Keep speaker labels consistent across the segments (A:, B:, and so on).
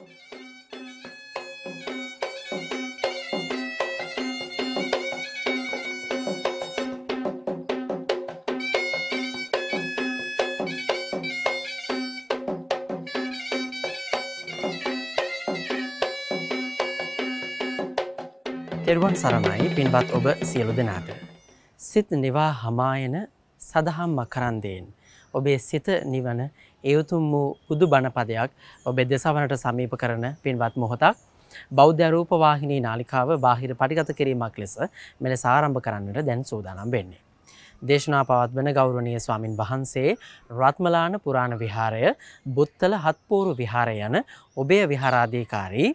A: තෙරුවන් සරණයි පින්වත් ඔබ සියලු දෙනාට. සිත් නිවා හමායන සදහම් මකරන්දයෙන්. ඔබේ සිත නිවන ඒ උතුම් වූ බුදු බණපදයක් ඔබේ දෙසවනට සමීප කරන පින්වත් මොහොතක් බෞද්ධ රූපවාහිනී නාලිකාව බාහිර පටිගත කිරීමක් ලෙස මෙලෙස ආරම්භ කරන්නට දැන් සූදානම් වෙන්නේ. දේශනා පවත්වන ගෞරවනීය ස්වාමින් වහන්සේ රත්මලාන පුරාණ විහාරය බුත්තල හත්පෝරු විහාරය යන ඔබේ විහාරාධිකාරී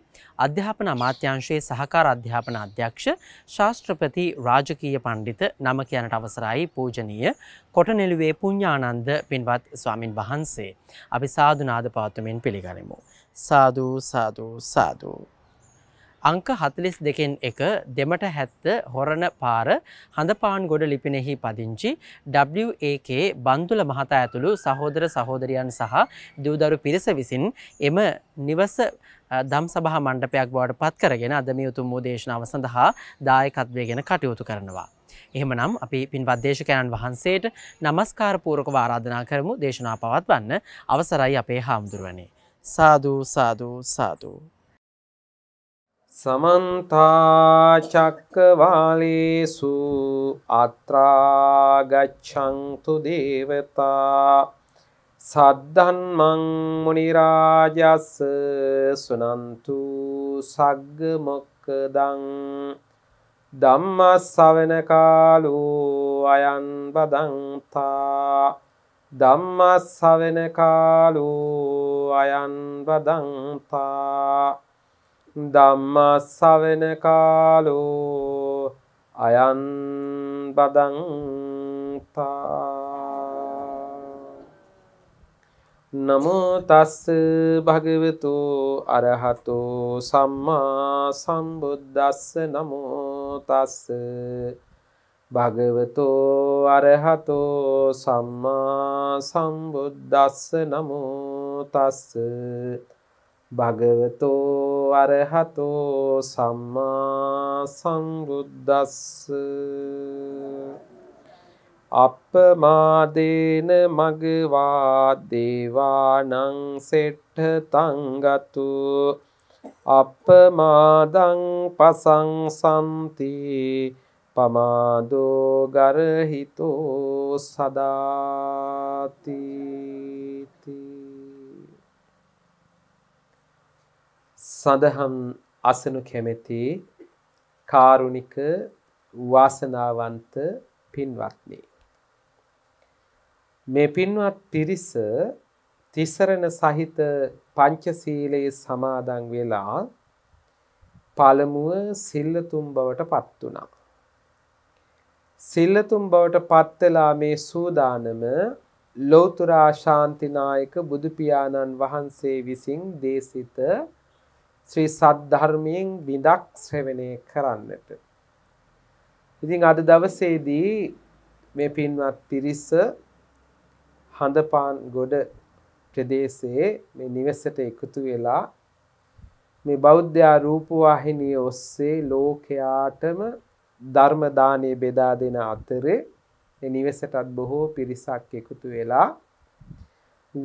A: අධ්‍යාපන අමාත්‍යාංශයේ සහකාර අධ්‍යාපන අධ්‍යක්ෂ ශාස්ත්‍රපති රාජකීය පණ්ඩිත නම කියනට අවසරයි පූජනීය කොටනෙළුවේ පුඤ්ඤානන්ද පින්වත් ස්වාමින් වහන්සේ අපි සාදු නාද පවත්වමින් පිළිගනිමු සාදු සාදු සාදු අංක 42න් එක දෙමට හැත්ත හොරණ පාර හඳපාන්ගොඩ ලිපිනෙහි පදිංචි WAK බන්දුල මහතා ඇතුළු සහෝදර සහෝදරියන් සහ දූදරු පිරිස විසින් එම නිවස දම් සභහ මණ්ඩපයක් බවට පත් කරගෙන අදමියුතුම් වූ දේශනාව සඳහා දායකත්වය ගෙන කටයුතු කරනවා. එහෙමනම් අපි පින්වත් දේශකයන් වහන්සේට নমස්කාරපූර්වක ආරාධනා කරමු දේශනා පවත්වන්න අවසරයි අපේ හාමුදුරුවනේ. සාදු සාදු
B: සාදු සමන්තාචක්කවාලේසු අත්‍රාගච්ඡංතු දේවතා සද්ධන්මං මුනිරාජස්ස සුනන්තු සග්ග මොක්කදං ධම්මස්සවන කාලු අයන් බදන්තා ධම්මස්සවන කාලු අයන් බදන්තා ධම්මස්සවෙන කාලෝ අයන් බදන්තා නමුතස්ස භගවතු අරහතු සම්මා සම්බුද්දස්ස නමුතස්ස භගවතු අරහතු සම්මා සම්බුද්දස්ස නමුතස්ස භගවතෝ අරහතෝ සම්මා සංබුද්දස්ස අපමාදේන මගවා දේවානං සෙට්ඨ තංගතු අපමාදං පසංසන්ති පමාදෝ ගරහිතෝ සදාතිති සඳහම් අසනු කැමැති කාරුණික වාසනාවන්ත පින්වත්නි. මේ පින්වත් පිරිස තිසරණ සහිත පංචසීලයේ සමාදන් වෙලා පළමුව සිල්ලතුම් බවට පත් වුණා. සිල්ලතුම් බවට පත් වෙලා මේ සූදානම ලෞතර ශාන්තිනායක බුදු පියාණන් වහන්සේ විසින් දේශිත ශ්‍රී සද්ධර්මයෙන් බිඳක් ශ්‍රවණය කරන්නට. ඉතින් අද දවසේදී මේ පින්වත් පිරිස හඳපාන් ගොඩ ප්‍රදේශයේ මේ නිවසට එකතු වෙලා මේ බෞද්ධ රූපවාහිනිය ඔස්සේ ලෝකයාටම ධර්ම දාණය බෙදා දෙන අතරේ මේ නිවසටත් බොහෝ පිරිසක් එකතු වෙලා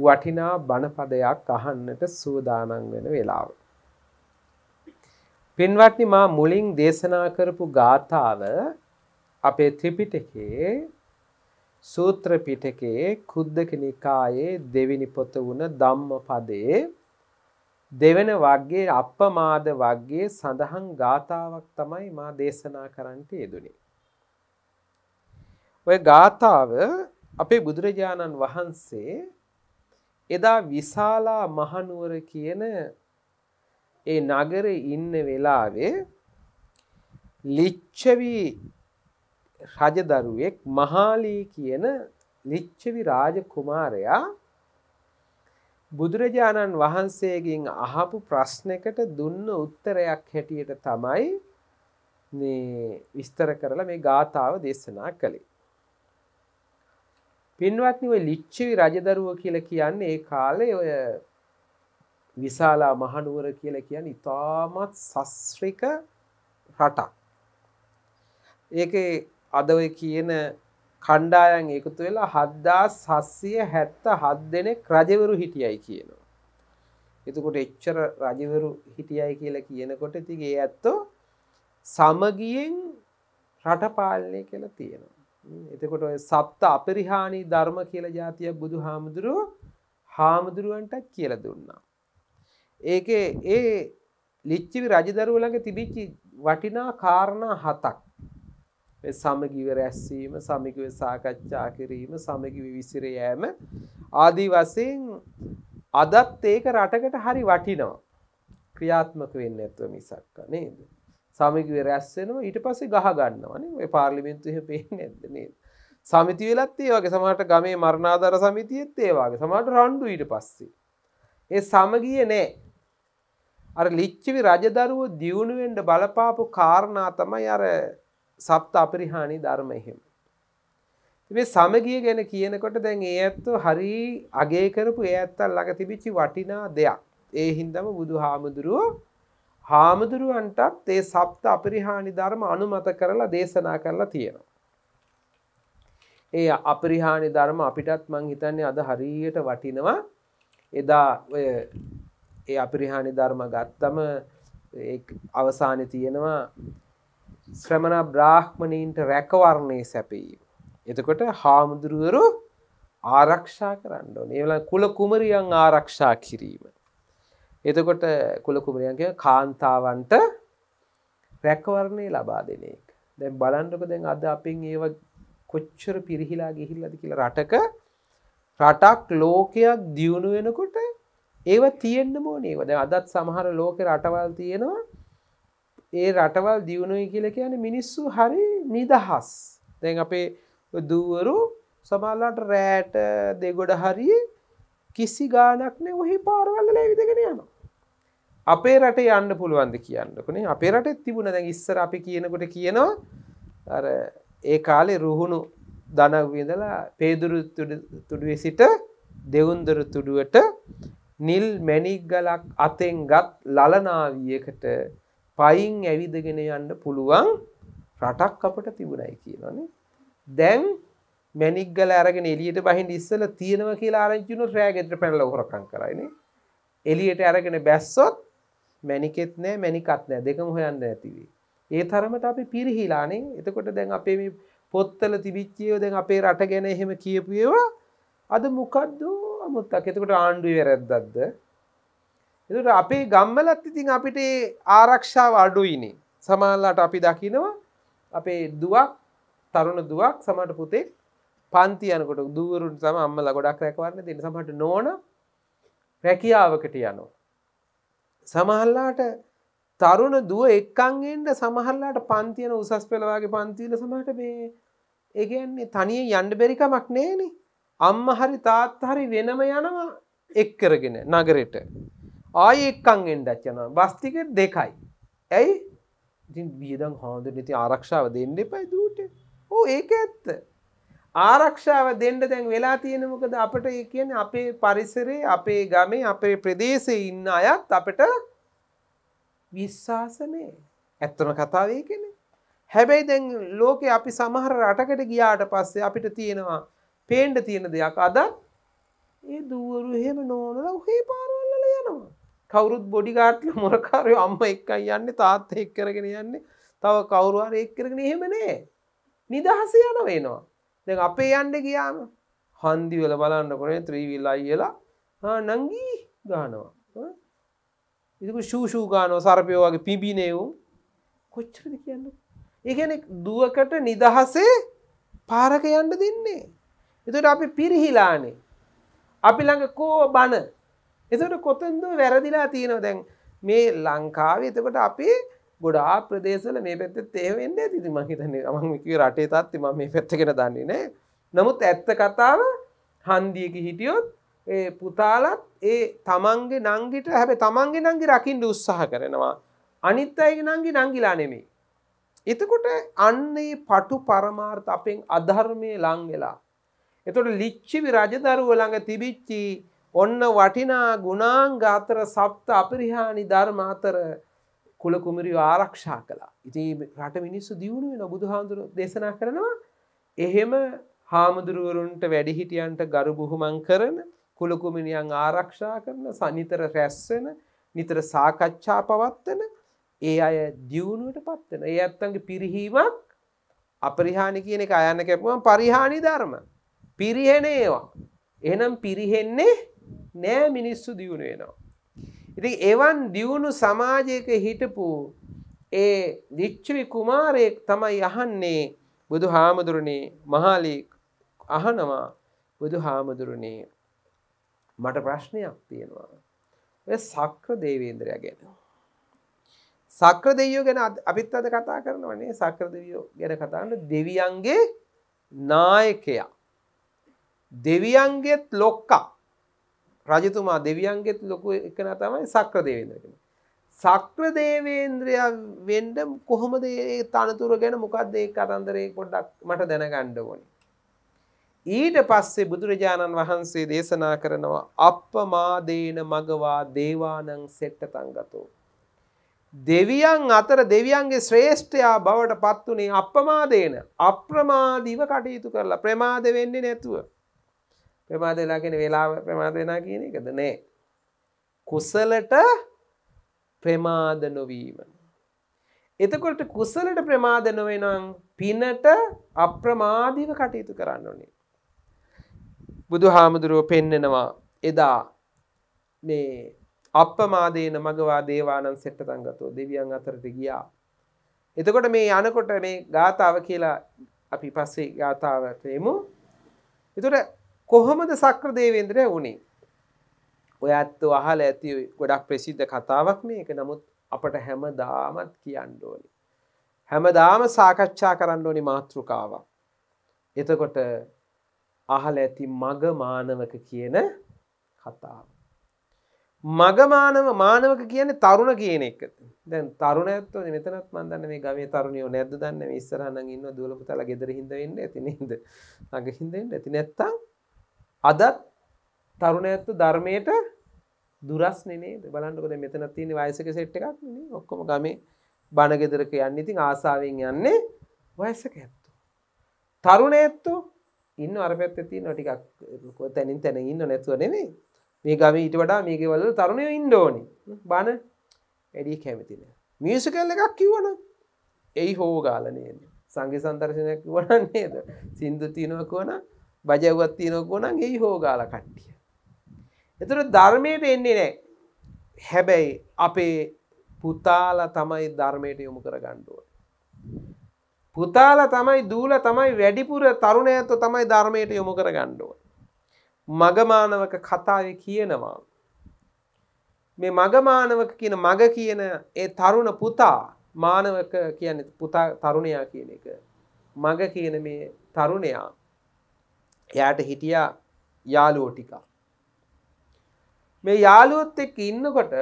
B: වටිනා බණපදයක් අහන්නට සූදානම් වෙන වෙලාව. පින්වත්නි මා මුලින් දේශනා කරපු ගාථාව අපේ ත්‍රිපිටකයේ සූත්‍ර පිටකයේ කුද්දක නිකායේ දෙවෙනි පොත වුණ ධම්මපදයේ දෙවන වග්ගයේ අප්පමාද වග්ගයේ සඳහන් ගාතාවක් තමයි මා දේශනා කරන්නට යෙදුනේ. ඔය ගාතාව අපේ බුදුරජාණන් වහන්සේ එදා විශාලා මහනුවර කියන ඒ නගරේ ඉන්න වෙලාවේ ලිච්චවි රජදරුවෙක් මහාලී කියන ලිච්චවි රාජ කුමාරයා බුදුරජාණන් වහන්සේගෙන් අහපු ප්‍රශ්නකට දුන්න උත්තරයක් හැටියට තමයි මේ විස්තර කරලා මේ ගාථාව දේශනා කළේ. පින්වත්නි ඔය ලිච්ඡවි රජදරුව කියලා කියන්නේ ඒ කාලේ ඔය විශාලා මහනුවර කියලා කියන්නේ ඉතාමත් සස්්‍රික රටක්. ඒකේ අද ඔය කියන කණ්ඩායන් එකතු වෙලා හද්දා සස්සිය හැත්ත හත් දෙනෙක් රජවරු හිටියයි කියනවා. එතකොට එච්චර රජවරු හිටියයි කියලා කියනකොට තිගේ ඇත්තෝ සමගියෙන් රටපාලනය කියලා තියෙනවා. එතකොට සප්ත අපරිහානී ධර්ම කියල ජාතිය බුදු හාමුදුරුව හාමුදුරුවන්ට කියල දුන්නා. ඒක ඒ ලිච්චවි රජදරුවලඟ තිබිච්චි වටිනා කාරණා හතක් සමගිව රැස්වීම සමිකව සාකච්ඡා කිරීම සමගිව විසිර යෑම ආදී වසයෙන් අදත් ඒක රටකට හරි වටිනවා ක්‍රියාත්මක වෙන්න ඇත්ව මිසක්ක නේද සමිකව රැස්වෙනවා ඊට පස්සේ ගහ ගන්නවනේ පාර්ලිමෙන්න්තුහ පේන ඇද නේද සමිති වෙලත් ඒ වගේ සමට ගමේ මරණාදර සමිතියත් ඒවාගේ සමට රණ්ඩු ඊට පස්සේ. ඒ සමගිය නෑ අර ලිච්චවි රජදරුව දියුණුවෙන්ට බලපාපු කාරණා තමයි අර සප්ත අපරිහානි ධර්ම එහෙම. මේ සමගිය ගැන කියනකොට දැන් ඒ ඇත්තෝ හරි අගේ කරපු ඒ ඇත්තල් ළඟ තිබිච්චි වටිනා දෙයක්. ඒ හින්දම බුදු හාමුදුරුව හාමුදුරුවන්ටත් ඒ සප්ත අපරිහානි ධර්ම අනුමත කරලා දේශනා කරලා තියෙනවා. ඒ අපරිහානි ධර්ම අපිටත් මං හිතන්නේ අද හරියට වටිනවා. එදා ඔය ඒ අපිරිහානි ධර්ම ගත්තම අවසානය තියෙනවා ශ්‍රමණ බ්‍රාහ්මණීන්ට රැකවරණය සැපී. එතකොට හාමුදුරුවරු ආරක්ෂා කරන්න ඕන ඒල කුල කුමරියන් ආරක්ෂා කිරීම. එතකොට කුල කුමරියන්ගේ කාන්තාවන්ට රැකවරණය ලබා දෙන එක. දැන් බලන්නක දැන් අද අපින් ඒව කොච්චර පිරිහිලා ගිහිල්ලද කියලා රටක රටක් ලෝකයක් දියුණු වෙනකොට ඒව තියෙන්න්න මෝනේව ද අදත් සමහර ලෝක රටවල් තියෙනවා ඒ රටවල් දියුණුයි කියල කියන මිනිස්සු හරි නිදහස් දැන් අපේ දුවරු සමල්ලට රෑට දෙගොඩ හරි කිසි ගානක්නේ ඔහි පාරවල්ල ලැවිදගෙන යනවා අපේ රට යන්න පුළුවන්ද කියන්නකනේ අපේ රටත් තිබුණ දැන් ඉස්සර අපි කියනකොට කියනවා ඒ කාලේ රුහුණු දනවිදලා පේදුරු තුඩුවේ සිට දෙවුන්දරු තුඩුවට නිල් මැණික්ගලක් අතෙන් ගත් ලලනාවියකට පයින් ඇවිදගෙන යන්න පුළුවන් රටක් අපට තිබුණයි කියනනේ. දැන් මැනික්ගල අරගෙන එලියට බහින් ඉස්සල තියෙනවා කියලා ආරංචිනු රෑගෙදර පැනලා හොරකම් කරයිනේ. එලියට අරගෙන බැස්සොත් මැනිකෙත් නෑ මැනිකත් නෑ දෙකම හොයන්න ඇතිවේ. ඒ තරමට අපි පිරිහිලානේ. එතකොට දැන් අපේ මේ පොත්තල තිබිච්චියෝ දැන් අපේ රට ගැන එහෙම කියපු ඒවා අද මොකද්දෝ අමුත්තක් එතකොට ආණ්ඩුව වැරැද්දක්ද එතුට අපේ ගම්මලත් ඉතින් අපිට ආරක්ෂාව අඩුයිනේ සමාල්ලාට අපි දකිනවා අපේ දුවක් තරුණ දුවක් සමට පුතේ පන්ති යනකොට දූරුන් සම අම්මල ගොඩක් රැකවන්න දෙන සමට නෝන රැකියාවකට යනෝ සමහල්ලාට තරුණ දුව එක්කංගෙන්ට සමහල්ලාට පන්තියන උසස් පෙළවාගේ පන්තිීල සමට මේ ඒගන්නේ තනිය යන්ඩ බෙරිකමක් නේනේ අම්ම හරි තාත් හරි වෙනම යනවා එක් කරගෙන නගරෙට ආය එක්කං එන්ඩච්චන බස්තික දෙකයි ඇයි වියදම් හාදුර නති ආරක්ෂාව දෙන්න එපයි දූට ඕ ඒක ඇත්ත ආරක්ෂාව දෙන්න දැන් වෙලා තියෙනමකද අපට ඒ කියන අපේ පරිසරේ අපේ ගමේ අපේ ප්‍රදේශය ඉන්න අයත් අපට විශ්වාසනය ඇත්තන කතාවේ කෙන හැබැයි දැන් ලෝකෙ අපි සමහර රටකට ගියාට පස්සේ අපිට තියෙනවා පේන්ඩ තියෙන දෙයක් අදත් ඒ දුවරු එහෙම නෝනල උහේ පාරවල්ල යනවා කවුරුත් බොඩිගාට්ල මොරකාරය අම්ම එක්කයි යන්න තාත්ත එක් කරගෙන යන්නේ තව කවුරුවාර එක් කරගෙන එහෙමනේ නිදහස යන වෙනවා දෙ අපේ යන්න ගියාම හන්දිවල බලන්න කොනේ ත්‍රීවිල් අයිලා නංගී ගානවා ඉතික ශූෂූ ගානෝ සරපයෝගේ පිබිනයවුම් කොච්චරද කියන්න ඒගැන දුවකට නිදහසේ පාරක යන්න දෙන්නේ එතුට අපි පිරිහිලානේ අපි ළඟ කෝ බණ එතුට කොතන්ද වැරදිලා තියෙනව දැන් මේ ලංකාව එතකොට අපේ ගොඩා ප්‍රදේශල මේ පැත්ත තේවෙන්නේ තිති මහිතන්නේ අමක රටේ තත්ති ම මේ පැත්තකෙන දන්නේ නෑ නමුත් ඇත්ත කතාව හන්දියකි හිටියොත් ඒ පුතාලත් ඒ තමන්ගේ නංගිට හැබ තමන්ගේ නංගි රකිින්ට උත්සාහ කරනවා අනිත් අයගේ නංගි නංගිලා නෙමේ එතකොට අන්නේ පටු පරමාර්ථ අපෙන් අධර්මය ලංවෙලා එතොට ලිච්චිවි රජදරුව ළඟ තිබිච්චි ඔන්න වටිනා ගුණාංග අතර සප්ත අපරිහානි ධර්ම අතර කුලකුමරිය ආරක්ෂා කලා ඉති රට මිනිස්සු දියුණුව වෙන බුදුහාන්දුර දේශනා කරනවා එහෙම හාමුදුරුවරුන්ට වැඩිහිටියන්ට ගරු බුහුමන් කරන කුලකුමිනියන් ආරක්ෂා කරන සනිතර රැස්වෙන නිතර සාකච්ඡා පවත්වන ඒ අය දියුණුවට පත්වන ඒ ඇත්තන්ගේ පිරිහීමක් අපරිහානි කියන එක අයන්න කැපුවම පරිහානි ධර්ම පිරිහෙන ඒවා. එනම් පිරිහෙන්නේ නෑ මිනිස්සු දියුණු වෙනවා. ඉති එවන් දියුණු සමාජයක හිටපු ඒ දිච්චවි කුමාරයෙක් තමයි අහන්නේ බුදු හාමුදුරණේ මහාලී අහනවා බුදු හාමුදුරණේ මට ප්‍රශ්නයක් තියෙනවා. සක්‍ර දේවේන්ද්‍රය ගැන. සක්‍ර දෙයෝ ගැන අපිත් අද කතා කරනවනේ සක්‍ර දෙවියෝ ගැන කතාන්න දෙවියන්ගේ නායකයා දෙවියන්ගෙත් ලොක්කා රජතුමා දෙවියන්ගෙත් ලොකු එකන තමයි සක්‍ර දෙවෙන්දරෙන සක්‍ර දේවේන්ද්‍රයා වෙන්ඩම් කොහොමද ඒ තනතුර ගැන මොකක්ද ඒ කතන්දරේ කොඩක් මට දැනගණ්ඩ ඕනි. ඊට පස්සේ බුදුරජාණන් වහන්සේ දේශනා කරනවා අප මාදේන මගවා දේවානං සෙට්ට තංගතෝ. දෙවියන් අතර දෙවියන්ගේ ශ්‍රේෂ්ඨයා බවට පත්වනේ අපමාදේන අප්‍රමාදීව කටයුතු කරලා ප්‍රමාද වෙන්නේ නැතුව. ප්‍රමාද වෙලා කියෙන වෙලාව ප්‍රමාද වෙනා කියන එකද නෑ කුසලට ප්‍රමාද නොවීම එතකොට කුසලට ප්‍රමාද නොවෙනම් පිනට අප්‍රමාදීව කටයුතු කරන්න ඕනේ බුදු හාමුදුරුව පෙන්නෙනවා එදා මේ අපමාදේන මගවා දේවානන් සෙට්ට තංගතෝ දෙවියන් අතරට ගියා. එතකොට මේ යනකොට මේ ගාථාව කියලා අපි පස්සේ ගාථාවටයමු එතුට කොහොමද සක්‍ර දේවේන්ද්‍රය වුණේ ඔය ඇත්තු අහල ඇති ගොඩක් ප්‍රසිද්ධ කතාවක් මේක නමුත් අපට හැම දාමත් කියන්න ඕනි. හැම දාම සාකච්ඡා කරන්න ඕනි මාතෘකාවක්. එතකොට අහල ඇති මග මානවක කියන කතාව. මගමානව මානවක කියන තරුණ කියන එක දැන් තරුණ ඇත්ව මෙතනත් මන්දන්න මේ ගමේ තරුණයෝ නැද දන්න විස්සරහන්න ඉන්න දුවලපුතල ගෙදර හිඳ වෙන්න ඇති නේද අග හිඳෙන් ඇති නැත්තම් අදත් තරුණ ඇත්තු ධර්මයට දුරස් නේ බලන්නකොද මෙතන තියෙන වයසක සෙට් එකක් ඔක්කොම ගමේ බණගෙදරක යන්න ඉතින් ආසාාවෙන් යන්නේ වයසක ඇත්තු. තරුණ ඇත්තු ඉන්න අරපැත් ඇති නොටිකක් තැනින් තැන ඉන්න නැතුව නෙවේ මේ ගම ඊට වඩා මේකවල තරුණය ඉන්ඩෝනි බණ වැඩී කැමතින. මියසකල්ල එකක් කිවන එයි හෝ ගාලනයන සංගි සන්දර්ශනයක් වනන්නේද සින්දු තියනව කෝනා බජව්වත් තියෙනකොනන් ඒ හෝගාල කට්ටිය. එතුර ධර්මයට එන්නේ නෑ හැබැයි අපේ පුතාල තමයි ධර්මයට යොමු කර ගණ්ඩුව. පුතාල තමයි දූල තමයි වැඩිපුර තරුණ ඇත්තු තමයි ධර්මයට යොමු කර ගණ්ඩුව. මගමානවක කතාව කියනවා. මේ මගමානවක කියන මග කියන ඒ තරුණ පුතා මානවක කියන පුතා තරුණයා කියන එක මග කියන මේ තරුණයා එයාට හිටියා යාලුවෝ ටිකක් මේ යාලුවොත් එක්ක ඉන්නකොට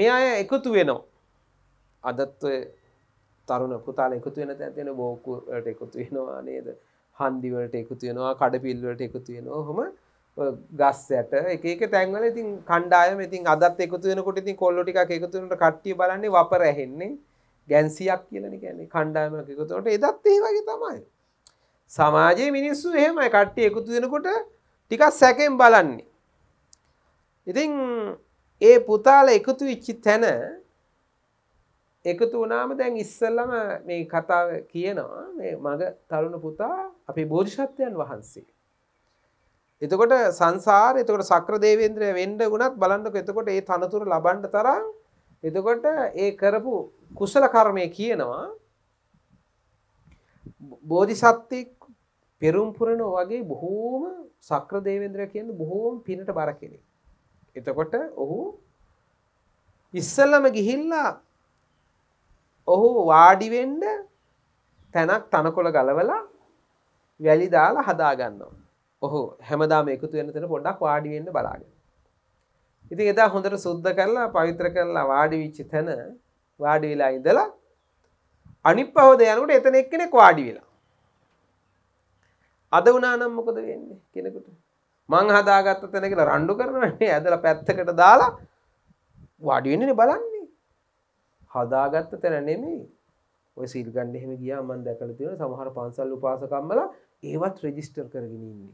B: මේ අය එකතු වෙනවා අදත් තරුණ පුතාල එකතු වෙන තැතියෙන බෝකුට එකතු වෙනවා නේද හන්දිවලට එකතු වෙනවා කඩපිල්වලට එකතු වෙනවා හොම ගස් ඇට එක තැන්වල ඉතින් කණ්ඩායම ඉතින් අදත් එකතු වෙනකොට ඉතින් කොල්ලොටික එකතුනට කට්ටිය බලන්නේ වපර ඇහෙන්නේ ගැන්සියක් කියලන ගැන කණ්ඩායම එකතුනට එදත් ඒ වගේ තමයි සමාජයේ මිනිස්සු එහෙමයි කට්ටිය එකතු වෙනකොට ටිකක් සැකෙන් බලන්නේ. ඉතින් ඒ පුතාල එකතු විච්චි තැන එකතු වනාම දැන් ඉස්සල්ලම මේ කතාව කියනවා මේ මග තරුණ පුතා අපේ බෝධිෂත්වයන් වහන්සේ. එතකොට සංසාර එතකට සක්‍ර දේවේන්ද්‍රය වෙන්ඩ ගුණත් බලන්නක එතකොට ඒ තනතුර ලබන්ඩ තරම් එතකොට ඒ කරපු කුසල කර්මය කියනවා බෝධිසත්්‍යෙක් පෙරුම්පුරණෝ වගේ බොහෝම සක්‍ර දේවෙන්ද්‍ර කියන්න බොහෝම පිනට බර කෙනෙ. එතකොට ඔහු ඉස්සල්ලම ගිහිල්ලා ඔහු වාඩිවෙන්ඩ තැනක් තනකොළ ගලවලා වැලි දාලා හදාගන්නවා. ඔහු හැමදාම එකතු වෙනතට පොඩක් වාඩිවෙන්න බලාගෙන. ඉතින් එදා හොඳට සුද්ධ කරලා පවිත්‍ර කරලා වාඩිවිච්චි තැන වාඩිවෙලා ඉඳලා අනිත් පහෝද යනකොට එතන එක්කෙනෙක් වාඩි වෙලා. අද වුණා නම් මොකද වෙන්නේ කෙනෙකුට? මං හදාගත්ත තැන කියලා රණ්ඩු කරනවනේ ඇදලා පැත්තකට දාලා වාඩි වෙන්නේ බලන්නේ. හදාගත්ත තැන නෙමෙයි. ඔය සීල් ගන්න එහෙම ගියා මම දැකලා තියෙනවා සමහර පන්සල් උපාසකම්මල ඒවත් රෙජිස්ටර් කරගෙන ඉන්නේ.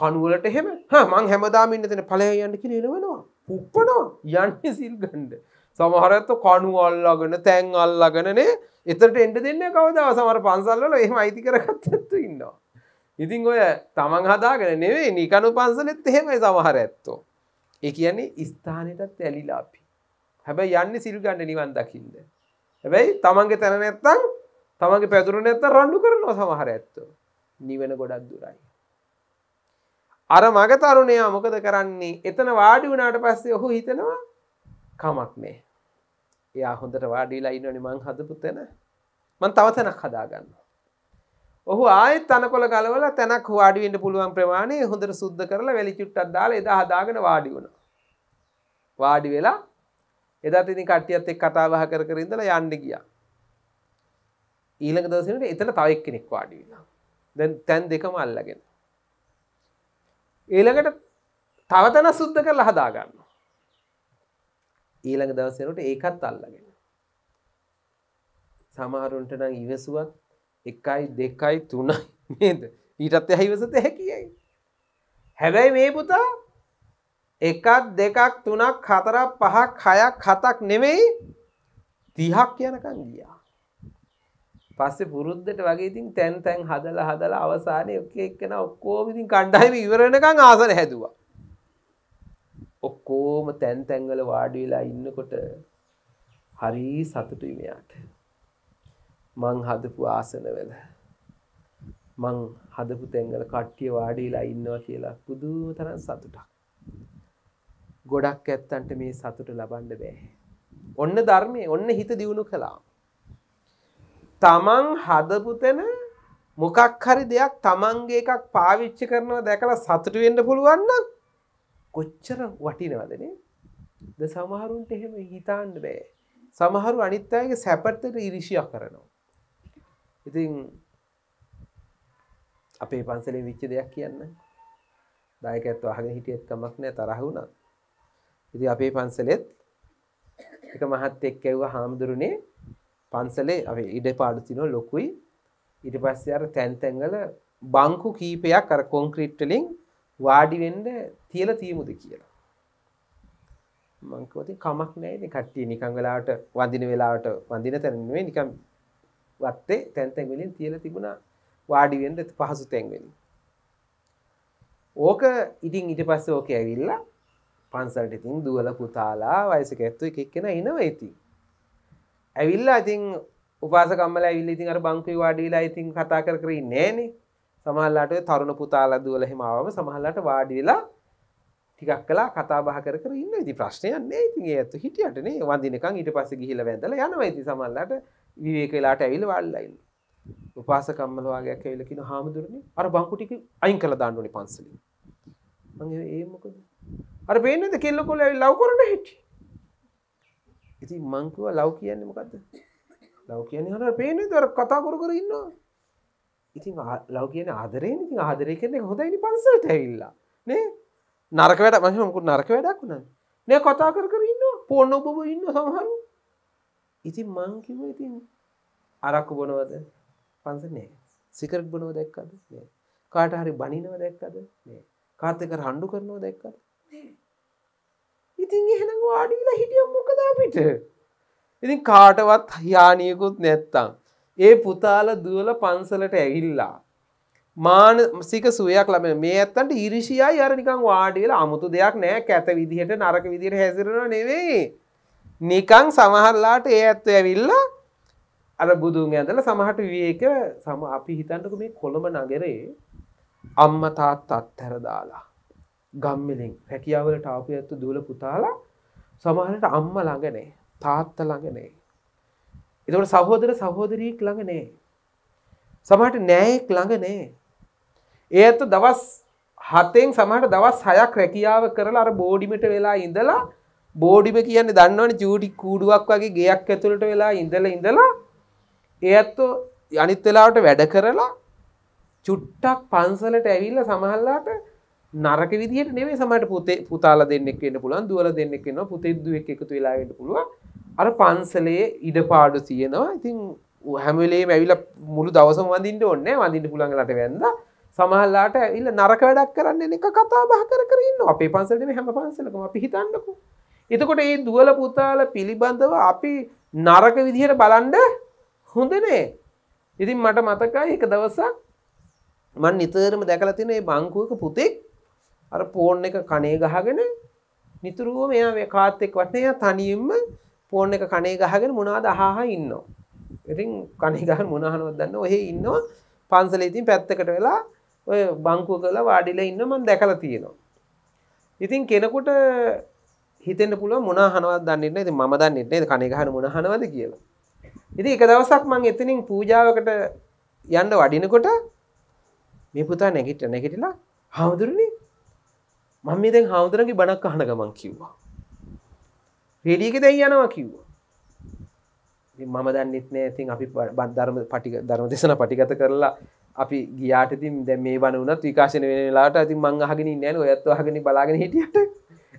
B: කනුවලට එහෙම හා මං හැමදාම ඉන්න තැන ඵලයන් යන්න කියලා එනවනවා. පුප්පනවා. යන්නේ සීල් ගන්න. සමහරත්ත කණු අල්ලාගෙන තැන් අල්ලාගෙනනේ එතට එන්ඩ දෙන්න කවද සමර පන්සල්ල එහම අයිති කරගත්තත්තු ඉන්නවා. ඉතිං ඔය තමන් හදාගෙන නෙවේ නිකණු පන්සලෙත් එහෙමයි සමහර ඇත්තෝ. ඒ කියන්නේ ස්ථානයටත් ඇලිලාපි. හැබැයි යන්න සිල්ගන්න නිවන් දකිින්ද. හැබැයි තමන්ගේ තැන නැත්තං තමන්ගේ පැතුරු නැත්ත රණ්ඩු කරනවා සමහර ඇත්තෝ. නිවෙන ගොඩක් දුරයි. අර මගතරුණයා මොකද කරන්නේ එතන වාඩි වුණාට පස්සේ ඔහු හිතනවා කමක් නෑ එයා හොඳට වාඩීලා ඉන්නනි මං හදපු තැන මං තව තැනක් හදාගන්න ඔහු ආයත් තනකොළ ගලවල තැනක් වාඩිවෙන්ට පුළුවන් ප්‍රමාණය හොඳට සුද්ද කරලා වැලිචුට්ටක් දාලා එදා හදාගෙන වාඩි වුණ. වාඩි වෙලා එදා තිනි කට්ටියත් එක් කතාබහ කර කර ඉඳලා යන්න ගියා. ඊළඟ දවසේට එතන තව එක්කෙනෙක් වාඩි වෙලා. දැන් තැන් දෙකම අල්ලගෙන. ඊළඟට තව තැන සුද්ද කරලා හදා ගන්නවා. ඊළඟ දවසනට ඒකත් අල්ලගෙන සමහරුන්ට නම් ඉවසුවත් එකයි දෙකයි තුනයි නේද ඊටත් ඇහිවසත හැකියයි හැබැයි මේ පුතා එකක් දෙකක් තුනක් හතරක් පහක් හයක් හතක් නෙමෙයි තිහක් යනකන් ගියා පස්සේ පුරුද්ධට වගේ ඉතින් තැන් තැන් හදලා හදලා අවසානයේ ඔක්ක එක්කන ඔක්කොම ඉතින් කණ්ඩායම ඉවර වෙනකන් ආසන හැදුවා ඔක්කෝම තැන් තැන්වල වාඩි වෙලා ඉන්නකොට හරි සතුටුයි මෙයාට. මං හදපු ආසනවල මං හදපු තැන්වල කට්ටිය වාඩිලා ඉන්නවා කියලා පුදුම තරම් සතුටක්. ගොඩක් ඇත්තන්ට මේ සතුට ලබන්න බෑ. ඔන්න ධර්මය ඔන්න හිත දියුණු කළා. තමන් හදපු තැන මොකක් හරි දෙයක් තමන්ගේ එකක් පාවිච්චි කරනවා දැකලා සතුටුවෙන්ට පුළුවන්න කොච්චර වටිනවදනේ ද සමහරුන්ට එහෙම හිතාන්න බෑ සමහරු අනිත්තායගේ සැපත්තට ඉරිෂියක් කරනවා ඉතින් අපේ පන්සලේ විච්ච දෙයක් කියන්න දායකඇත්ව අහග හිටියත්කමක් නෑ තරහුුණා ඉති අපේ පන්සලෙත් එක මහත් එක් ඇව්ව හාමුදුරුණේ පන්සලේ අපේ ඉඩ පාඩු තිනෝ ලොකුයි ඉට පස්ස අර තැන්තැන්ගල බංකු කීපයක් අර කොන්ක්‍රීට්ටලින් වාඩිවෙන්ඩ තියල තියමුද කියලා මංකවති කමක් නෑද කට්ටිය නිකං වෙලාට වදින වෙලාට වඳින තැනුවේ නිකම් වත්තේ තැන්තැන්වලින් තියල තිබුණා වාඩිවෙන්ඩ පහසු තැන්වෙලින් ඕක ඉතින් ඉට පස්ස ඕක ඇවිල්ලා පන්සල්ට ඉතින් දුවල පුතාලා වයසක ඇත්තු එකක්කෙන එනවා ඉති ඇවිල්ලා ඉතින් උපාසකම්මල ඇවිල්ල ඉතින් අර බංකවි වාඩිලා ඉතින් කතා කර කරී නෑනේ සමහල්ලාට තරුණ පුතාලා දුවල හෙමාවම සමහල්ලට වාඩි වෙලා ටිකක් කලා කතා බහ කර කර ඉන්න ඉති ප්‍රශ්නයන්නේ ඉතිගේ ඇතු හිටියටනේ වදිනකං ඊට පස්ස ගිහිල වැඳල යනවා ඇති සමල්ලට විවේක වෙලාට ඇවිල වල්ලයින්න උපාසකම්මලවාගේ ඇවිලකින හාමුදුරන අර බංකුටික අයින් කළ දාණ්ඩුවනි පන්සලින් මගේ ඒමකද අර පේනද කෙල්ලකොල ලව් කරන හිටි ඉති මංකුව ලව් කියන්න මොකක්ද ලව් කියන්නේ හර පේන දර කතා කොර කර ඉන්නවා ඉතින් ලව කියන ආදරේ ඉතින් ආදරය කරන හොඳයිනි පන්සට ඇවිල්ලා නේ නරක වැඩ මහමකුත් නරක වැඩක් වුණ නෑ කතා කර කර ඉන්න පොන්න ඔබම ඉන්න සමහරු ඉතින් මංකිව ඉතින් අරක්කු බොනවද පන්ස නෑ සිකරට් බොනව දැක්කද නෑ කාට හරි බනිනව දැක්කද නෑ කාර්තක හණ්ඩු කරනව දැක්කද ඉතින් එහෙනම් වාඩිලා හිටියම් මොකද අපිට ඉතින් කාටවත් හයානියකුත් නැත්තං ඒ පුතාල දුවල පන්සලට ඇවිල්ලා. මානසික සුවයක් ලබෙන මේ ඇත්තන්ට ඉරිෂියයි අරනිකං වාඩියල අමුතු දෙයක් නෑ කැත විදිහට නරක විදිර හැසිරෙන නෙවෙයි. නිකං සමහරලාට ඒ ඇත්තු ඇවිල්ලා අර බුදුන් ඇඳල සමහට වියක සම අපි හිතන්නක මේ කොළඹ නගරේ අම්ම තාත් අත්හැර දාලා ගම්මිලින් හැකියාවලට ආපු ඇත්තු දුවල පුතාලා සමහරට අම්ම ළඟනේ තාත්ත ළඟනේ එතකොට සහෝදර සහෝදරියක් ළඟ නෑ. සමහරට නෑයෙක් ළඟ නෑ. ඒ ඇත්ත දවස් හතෙන් සමහට දවස් හයක් රැකියාව කරලා අර බෝඩිමට වෙලා ඉඳලා බෝඩිම කියන්නේ දන්නවන චූටි කූඩුවක් වගේ ගේයක් ඇතුළට වෙලා ඉඳල ඉඳලා ඒ ඇත්තෝ යනිත් වෙලාවට වැඩ කරලා චුට්ටක් පන්සලට ඇවිල්ල සමහල්ලාට නරක විදිහට නෙවේ සමට පුතේ පුතාල දෙන්නෙක් වන්න පුළන් දුවල දෙන්නෙක් න්න පුතෙද්දුව එකතු වෙලාට පුළුව අර පන්සලේ ඉඩපාඩු තියෙනවා ඉතින් හැමලේ මැවිල මුළු දවසම වඳින්ට ඔන්න වඳින්ට පුළන්ගලට වැද සමහල්ලාට ඉල්ල නරක වැඩක් කරන්න එක කතා බහ කර කරන්න අපේ පන්සලේ හැම පන්සලකම පිහිතන්නකු එතකොට ඒ දුවල පුතාල පිළිබඳව අපි නරක විදිහට බලන්ඩ හොඳනේ ඉතින් මට මතකයි එක දවසක් මන් නිතරම දැකල තිනේ බංකුවක පුතෙක් අර පෝර්න් එක කනේ ගහගෙන නිතුරුව මෙයා කාත්තෙක් වටනය තනියම්ම පෝර්න් එක කනේ ගහගෙන මොනාද අහා ඉන්නවා. ඉතින් කනිගහන් මොනහනුවත් දන්න ඔහෙ ඉන්නවා පන්සල ඉතින් පැත්තකට වෙලා ඔය බංකුව කල වාඩිල ඉන්න මන් දැකල තියෙනවා. ඉතින් කෙනකුට හිතෙන්න්න පුළුව මොනහනවත් දන්නන්න ඇති ම දන්නන්න ඇති කනිගහන මොනහනවද කියලා. ඉති එක දවසක් මං එතනින් පූජාවකට යන්න වඩිනකොට මේ පුතා නැගිට නැගිටිලා හාමුදුරණේ මම මේ දැන් හාමුදුරන්ගේ බණක් අහන ගමන් කිව්වා රෙඩියක දැයි යනවා කිව්වා මම දන්නෙත් නෑ ඉතින් අපි බන්ධර්ම පටි ධර්ම දෙසන පටිගත කරලා අපි ගියාට ඉතින් දැන් මේ බණ වුණත් විකාශන වෙන වෙලාවට ඉතින් මං අහගෙන ඉන්නේ නෑනේ ඔයත් අහගෙන බලාගෙන හිටියට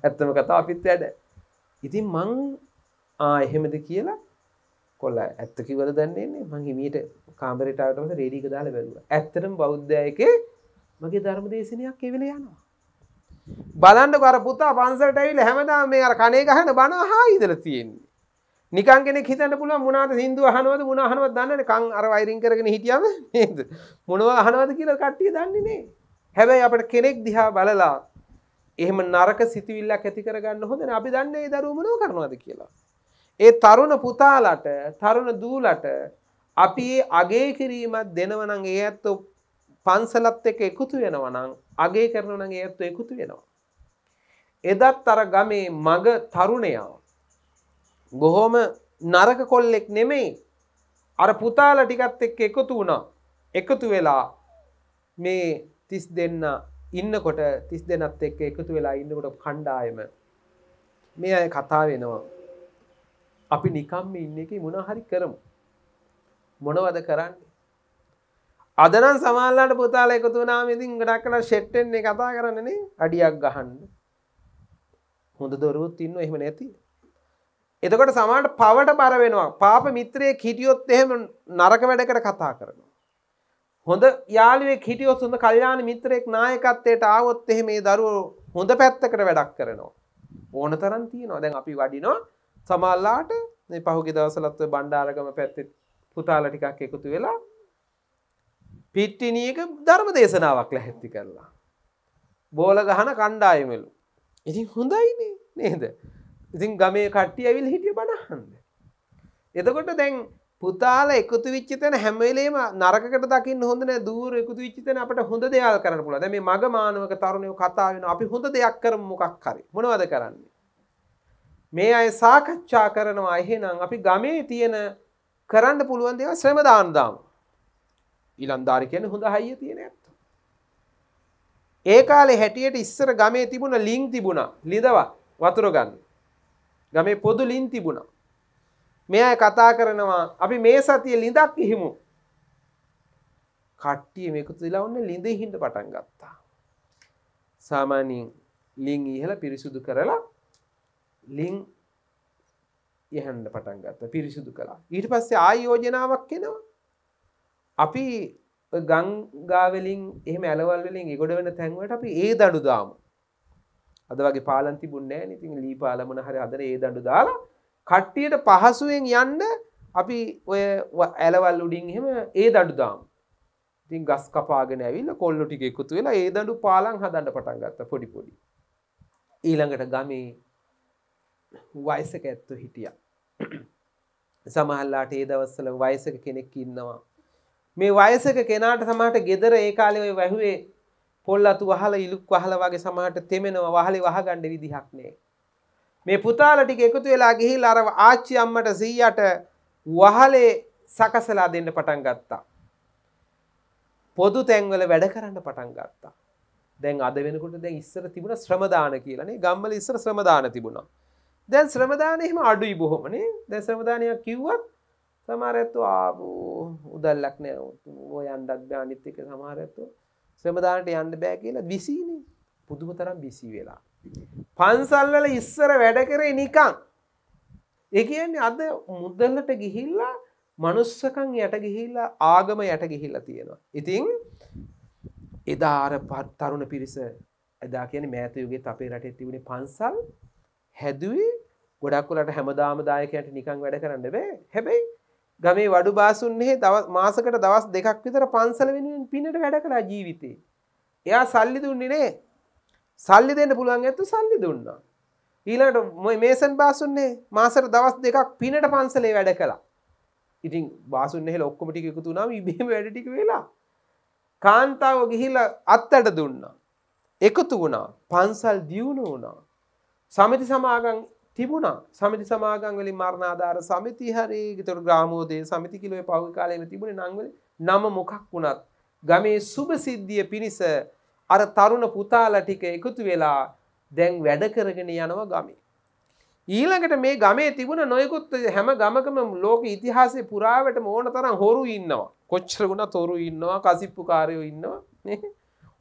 B: ඇත්තම කතාව අපිත් වැඩ ඉතින් මං ආ එහෙමද කියලා කොල්ලා ඇත්ත කිව්වද දන්නේ නෑ මං හිමීට කාමරේට ආවට පස්සේ රේඩියක දාලා බැලුවා ඇත්තටම බෞද්ධයකේ මගේ ධර්ම දේශනයක් ඒ වෙලේ යනවා බලන්ඩ කර පුතා පන්සට ඇවිල හැමදා මේ අර කනේ ගහන බණ හා ඉදල තියෙන්නේ නිකන් කෙනෙක් හිතන්න පුළුවන් මොනවාද සින්දු අහනවද මොන අහනවද දන්නවද කන් අර වයිරින් කරගෙන හිටියම නේද මොනවා අහනවද කියලා කට්ටිය දන්නේ නේ හැබැයි අපිට කෙනෙක් දිහා බලලා එහෙම නරක සිතුවිල්ලක් ඇති කරගන්න හොඳ නෑ අපි දන්නේ ඒ දරුවෝ මොනව කරනවද කියලා ඒ තරුණ පුතාලට තරුණ දූලට අපි අගේ කිරීමක් දෙනවනම් ඒ ඇත්තෝ පන්සලත් එක එකුතු වෙනවනං අගේ කරනනගේ ඇත්තු එකුතු වෙනවා. එදත් අර ගමේ මග තරුණයා බොහොම නරක කොල්ලෙක් නෙමෙයි අර පුතාල ටිකත් එක් එකතු වුණා එකතු වෙලා මේ තිස් දෙන්න ඉන්නකොට තිස් දෙනත් එක් එකතු වෙලා ඉන්නකොට කණ්ඩායම මේ අය කතා වෙනවා අපි නිකම්ම ඉන්න එක මුණහරි කරමු මොනවද කරන්නේ අදනම් සමාල්ලාට පුතාල එකතු නාම ඉතින් ගඩක් කන ෂෙට්ටෙන්නේ කතා කරන්නනේ අඩියක් ගහන්න හොඳ දොරුවත් ඉන්න එහෙම නැති එතකොට සමාට පවට බර වෙනවා පාප මිත්‍රයේ හිටියොත් එහෙම නරක වැඩකට කතා කරනවා හොඳ යාලුවේ හිටියොත් සොඳ කල්යාණ මිත්‍රයෙක් නායකත්වයට ආවොත් එහෙම මේ දරුවෝ හොඳ පැත්තකට වැඩක් කරනවා ඕන තරම් තියෙනවා දැන් අපි වඩිනවා සමල්ලාට මේ පහුගිය දවසලත් ඔය බණ්ඩාරගම පැත්තේ පුතාලා ටිකක් එකතු වෙලා පිට්ටිනියක ධර්ම දේශනාවක් ලැහැත්ති කරලා. බෝල ගහන කණ්ඩායමලු. ඉතින් හොඳයිනේ නේද. ඉතින් ගමේ කට්ටිය ඇවිල් හිටිය බණහන්ද. එතකොට දැන් පුතාල එකතු විච්චතන හැමලේම නරකට දකින්න හොඳන දූර එකතු විච්චතන අපට හොඳ දෙයාල් කරන පුල දැ මේ මග මානවක තරුණයෝ කතාාවෙන අපි හොඳ දෙයක් කර මොකක් හරි මොනවද කරන්නේ. මේ අය සාකච්ඡා කරනවා එහෙනම් අපි ගමේ තියෙන කරන්න පුළුවන් දෙව ශ්‍රමදාන්දාමු. ඉලන්දාර කියන හොඳ හයිය තියෙන ඇත්තු. ඒ කාලේ හැටියට ඉස්සර ගමේ තිබුණ ලිං තිබුණා ලිදවා වතුර ගන්න. ගමේ පොදු ලින් තිබුණා. මේ අය කතා කරනවා අපි මේ සතිය ලිඳක් ඉහිමු. කට්ටිය මේකුතු වෙලා ඔන්න ලිඳේ හින්ද පටන් ගත්තා. සාමාන්‍යයෙන් ලිං ඉහළ පිරිසුදු කරලා ලිං යහන්ඩ පටන් ගත්ත පිරිසිුදු කලා ඊට පස්සේ ආයෝජනාවක් කෙනවා අපි ගංගාවලින් එහම ඇලවල්ලින් ගොඩ වෙන තැන්වට අපි ඒ දඩු දාම අද වගේ පාලන්ති බුන්නෑ ඉතින් ලී පාලමන හරි අදර ඒ දඩු දාලා කට්ටියට පහසුවෙන් යන්න අපි ඔය ඇලවල් උඩින් එහෙම ඒ දඩු දාම් ඉතින් ගස් කපාගෙන ඇවිල්ල කොල්ලො ටික එකුතු වෙලා ඒ දඩු පාලන් හදන්න පටන් ගත්ත පොඩි පොඩි ඊළඟට ගමේ වයිසක ඇත්තු හිටිය සමහල්ලාට ඒ දවස්සල වයිසක කෙනෙක් ඉන්නවා මේ වයසක කෙනාට සමහට ගෙදර ඒ කාලේ වැහුවේ පොල් අතු වහල ඉලුක් වහල වගේ සමහට තෙමෙනවා වහලි වහගණ්ඩ විදිහක් නේ. මේ පුතාලටික එකතු වෙලා ගිහිල් අර ආච්චි අම්මට සීයට වහලේ සකසලා දෙන්න පටන් ගත්තා. පොදු තැන්වල වැඩ කරන්න පටන් ගත්තා. දැන් අද වෙනකොට දැන් ඉස්සර තිබුණ ශ්‍රමදාන කියලනේ ගම්මල ඉස්සර ශ්‍රමදාන තිබුණා. දැන් ශ්‍රමදානයම අඩුයි බොහොමනේ දැ ශ්‍රමදානයක් කිව්වත් සමාරඇත්තු ආපු උදල්ලක් නෑ ඕ යන්ඩත් බානිිත්තික සමාරඇත්තු ශ්‍රමදානට යන්න බෑ කියලා විසීන පුදුම තරම් බිසි වෙලා. පන්සල්වල ඉස්සර වැඩ කරේ නිකං. එකන්නේ අද මුදල්ලට ගිහිල්ලා මනුස්සකං යට ගිහිල්ලා ආගම යට ගිහිල්ලා තියෙනවා. ඉතිං එදාර පත් තරුණ පිරිස ඇදා කියන මෑතයුගේ අපේ රටේ තිබුණේ පන්සල් හැදුවේ ගොඩක්වලට හැමදාම දායකයට නිකං වැඩ කරන්න බෑ හැබැයි ගමේ වඩු බාසුන්නෙහි මාසකට දවස් දෙකක් විතර පන්සල වෙනුවෙන් පිනට වැඩ කළා ජීවිතේ. එයා සල්ලි දුන්නේ නේ. සල්ලි දෙන්න පුළුවන් ඇත්තු සල්ලි දුන්නා. ඊළඟට මොයි මේසන් බාසුන්නේ මාසට දවස් දෙකක් පිනට පන්සලේ වැඩ කළා. ඉතින් බාසුන්නේ හෙල ඔක්කොම ටික එකතු වුණාම ඉබේම වැඩ ටික වෙලා. කාන්තාව ගිහිල්ලා අත්තට දුන්නා. එකතු වුණා. පන්සල් දියුණු වුණා. සමිති සමාගම් තිබුණා සමිති සමාගම් වලින් මරණාධාර සමිති හරි ඊතර ග්‍රාමෝදය සමිති කිලෝේ පහුගිය කාලේම තිබුණේ නම් වල නම මොකක් වුණත් ගමේ සුභ සිද්ධිය පිණිස අර තරුණ පුතාලා ටික එකතු වෙලා දැන් වැඩ කරගෙන යනවා ගමේ ඊළඟට මේ ගමේ තිබුණ නොයකුත් හැම ගමකම ලෝක ඉතිහාසේ පුරාවට මෝන තරම් හොරු ඉන්නවා කොච්චර ගුණ තොරු ඉන්නවා කසිප්පු කාරයෝ ඉන්නවා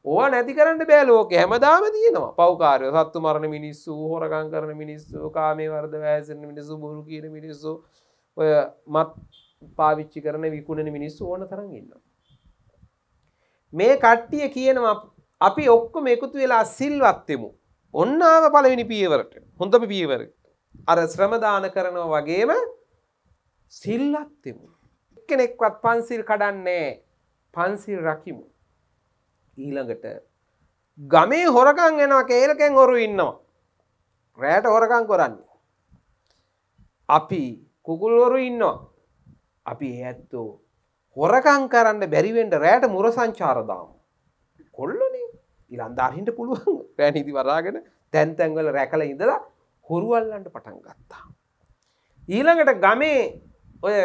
B: ඕ නැති කරන්න බෑලෝක හැමදාම තියෙනවා පවකාරය සත්තු මරණ මිනිස්සු හොරකං කරන මිනිස්සු කාමේ වර්ද වැෑසන මිනිසු බොරු කියන මිනිස්සු ඔය මත් පාවිච්චි කරන විකුණන මිනිස්සු ඕන තරන් ඉන්න. මේ කට්ටිය කියනවා අපි ඔක්කොම එකුතු වෙලා සිල්වත්තෙමු ඔන්නාව පලවෙනි පියවරට හොඳම පියවර අර ශ්‍රමදාන කරනවා වගේම සිල්ලත්තෙමු කෙනෙක්වත් පන්සිල් කඩන්නේ පන්සිල් රකිමු ඊළඟට ගමේ හොරකං එනවා කේලකෙන් හොරු ඉන්නවා රෑට හොරකං කොරන්නේ අපි කුකුල්වරු ඉන්නවා අපි ඇත්තෝ හොරකං කරන්න බැරිවෙන්ට රෑට මුර සංචාරදාම කොල්ලනේ ඉලන්දාහින්ට පුළුවන් පැනිති වරාගෙන තැන්තැන්වල රැකල ඉඳලා හොරුවල්ලන්ට පටන් ගත්තා. ඊළඟට ගමේ ඔය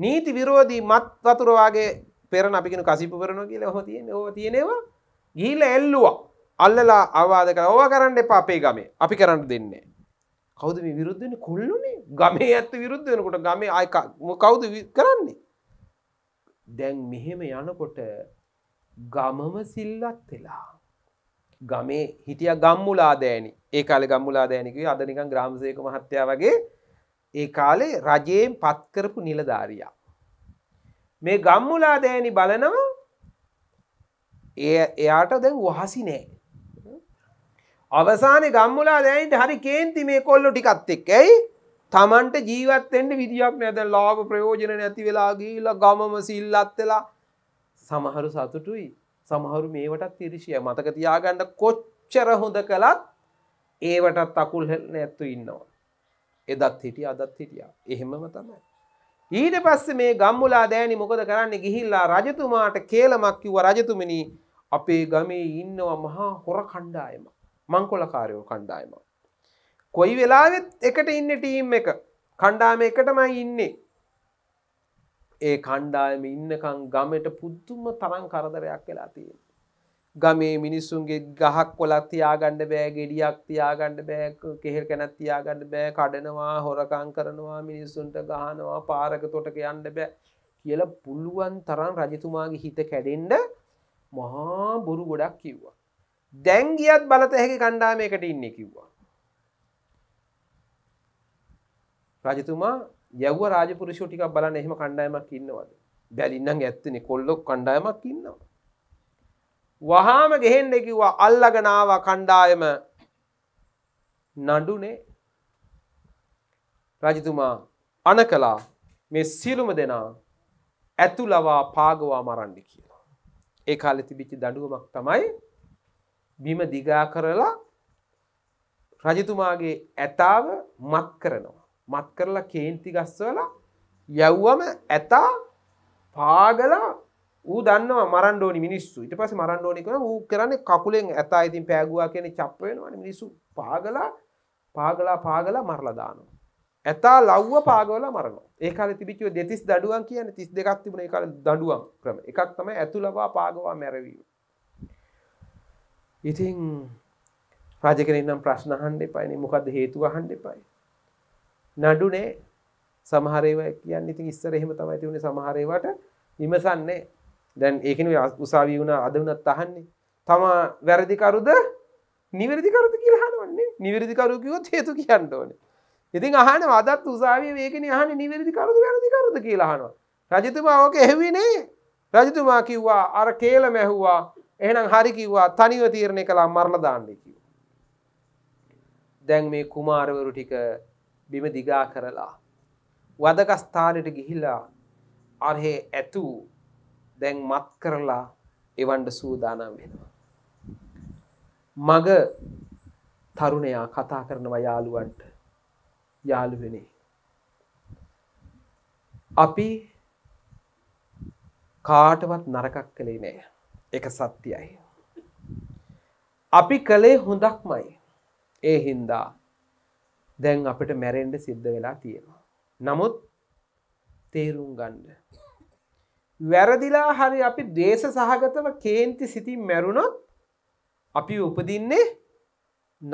B: නීති විරෝධී මත් වතුරවාගේ පෙරන අපිකෙන කසිපු කරන කියල හො තියෙන ඕ තියෙනවා ගීල එල්ලුවා අල්ලලා අවාද කර ඕවා කරන්න එපා අපේ ගමේ අපි කරන්න දෙන්නේ කෞද මේ විරුද්ධන කොල්ලුනේ ගමේ ඇත්ත විරුද්ධ වෙනකොට ගමේ අය කවුද කරන්නේ දැන් මෙහෙම යනකොට ගමම සිල්ලත් වෙලා ගමේ හිටිය ගම්මුලා දෑනි ඒ කාල ගම්මුලා දෑනිකව අදනිකන් ග්‍රාමසයක මහත්තයා වගේ ඒ කාලේ රජයෙන් පත්කරපු නිලධාරයා මේ ගම්මුලා දෑනි බලනවා ඒ එයාට දැන් වහසි නෑ අවසාන ගම්මුලා දැයින්ට හරි කේන්ති මේ කොල්ලො ටිකත් එක් ඇයි තමන්ට ජීවත්තෙන්ට විදිියක් නැද ලාභ ප්‍රයෝජන නැති වෙලාගේලා ගමම සිල්ලත්වෙලා සමහරු සතුටුයි සමහරු මේවටත් තිරිශය මතක තියාගන්න කොච්චර හොඳ කළත් ඒවටත් අකුල් නැත්තු ඉන්නවා එදත් හිටිය අදත් හිටිය එහෙමම තමයි ඊට පස්සේ මේ ගම්මුලා දෑනි මොකද කරන්න ගිහිල්ලා රජතුමාට කේලමක් කිව්ව රජතුමනි අපේ ගමේ ඉන්නවා මහා හොර කණ්ඩායම මංකොලකාරයෝ කණ්ඩායම. කොයි වෙලාවෙත් එකට ඉන්න ටීම් එක කණ්ඩාම එකටමයි ඉන්නේ. ඒ කණ්ඩායම ඉන්නකං ගමට පුද්තුම තරන් කරදරයක් වෙලා තියෙන. ගමේ මිනිස්සුන්ගේ ගහක් කොලක් තියාගණ්ඩ බෑ ගෙඩියක් තියාගණ්ඩ බෑ කෙහෙල් කැනත් තියාගණ්ඩ බෑ කඩනවා හොරකං කරනවා මිනිස්සුන්ට ගහනවා පාරක තොටක යන්න බෑ කියල පුළුවන් තරම් රජතුමාගේ හිත කැඩෙන්ඩ මහා බොරු ගොඩක් කිව්වා. දැංගියත් බලත හැකි කණ්ඩාමයකට ඉන්න කිව්වා. රජතුමා යව්ව රාජපුරුෂෝ ටිකක් බලන්න එහෙම කණ්ඩායමක් ඉන්නවද. බැලින්නම් ඇත්තනෙ කොල්ලොක් කණ්ඩායමක් ඉන්නවා. වහාම ගෙහෙන්ඩ කිව්වා අල්ලගනාව කණ්ඩායම නඩුනේ රජතුමා අන කලා මේ සියලුම දෙනා ඇතු ලවා පාගවා මරණ්ඩි කියලා. ඒ කාලෙ තිබිච්චි දඩුවමක් තමයි බිම දිගා කරලා රජතුමාගේ ඇතාව මත් කරනවා. මත් කරලා කේන්ති ගස්වල යව්වම ඇතා පාගලා ඌ දන්නවා මරන්ඩෝනි මිනිස්සු ඉට පස මරන්ඩෝනි කන ූ කරන කකුලෙන් ඇත ඉතින් පෑගවා කියන චප්පයෙනවන මිනිස්සු පාගලා පාගලා පාගලා මරලදානවා. ඇතා ලව්ව පාගල මරන ඒකාල තිබිචව දෙතිස් දඩුවන් කියන තිස් දෙකක් තිබුණ එකල දඩුවන් ක්‍රම එකක් තම ඇතු ලබා පාගවා මැරවීම. ඉතිං රජ කෙනෙන්නම් ප්‍රශ්න හන්ඩ පයින මොකද හේතුව හන්ඩ පයි. නඩුනේ සමහරේව කියන්න ඉතින් ඉස්සර එහෙම තමයි තිවුණ සමහරේවට විමසන්නේ දැන් ඒකන උසාවී වුණ අද වනත් අහන්නේ තමා වැරදිකරුද නිවැරදිකරුද කියලාහනවන්නේ නිවැරදිකරුකයොත් හේතු කියන්න ඕන ඉතින් අහන අදත් උසාවිය වේකෙන අහන නිවැරදිකරුද වැරදිකරුද කියලාහනවා රජතුමා ඕක එහවිනේ රජතුමා කිව්වා අර කේල මැහුවා එහනම් හරි කිව්වා තනිව තීරණය කලා මරණ දාන්නේ කිව දැන් මේ කුමාරවරු ටික බිම දිගා කරලා වදකස්ථානයට ගිහිල්ලා අර්හේ ඇතුූ දැන් මත් කරලා එවන්ඩ සූදානම් වෙනවා. මග තරුණයා කතා කරනවා යාළුවන්ට යාළුවෙනේ. අපි කාටවත් නරකක් කළේ නෑ එක සත්‍යයි. අපි කළේ හොඳක්මයි ඒ හින්දා දැන් අපට මැරෙන්ඩ සිද්ධ වෙලා තියෙනවා. නමුත් තේරුම් ගණ්ඩ වැරදිලා හරි අපි දේශ සහගතව කේන්ති සිතින් මැරුණොත් අපි උපදින්නේ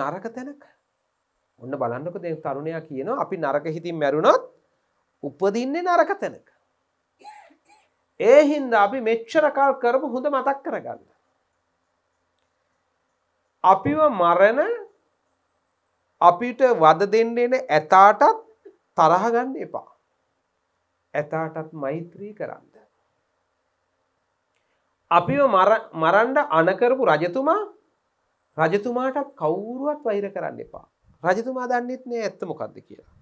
B: නරක තැනක ඔන්න බලන්නක දෙ තරුණයා කියනවා අපි නරක හිතින් මැරුණොත් උපදින්නේ නරක තැනක ඒ හින්ද අපි මෙච්චරකල් කරපු හොඳ මතක් කරගන්න අපිව මරණ අපිට වද දෙන්නේන ඇතාටත් තරහගන්න එපා ඇතාටත් මෛත්‍රී කරන්න අපිව මරන්ඩ අනකරපු රජතුමා රජතුමාට කවුරුවත් වෛර කරන්න එපා. රජතුමා දන්නෙත් නෑ ඇත්තමොකක්ද කියලා.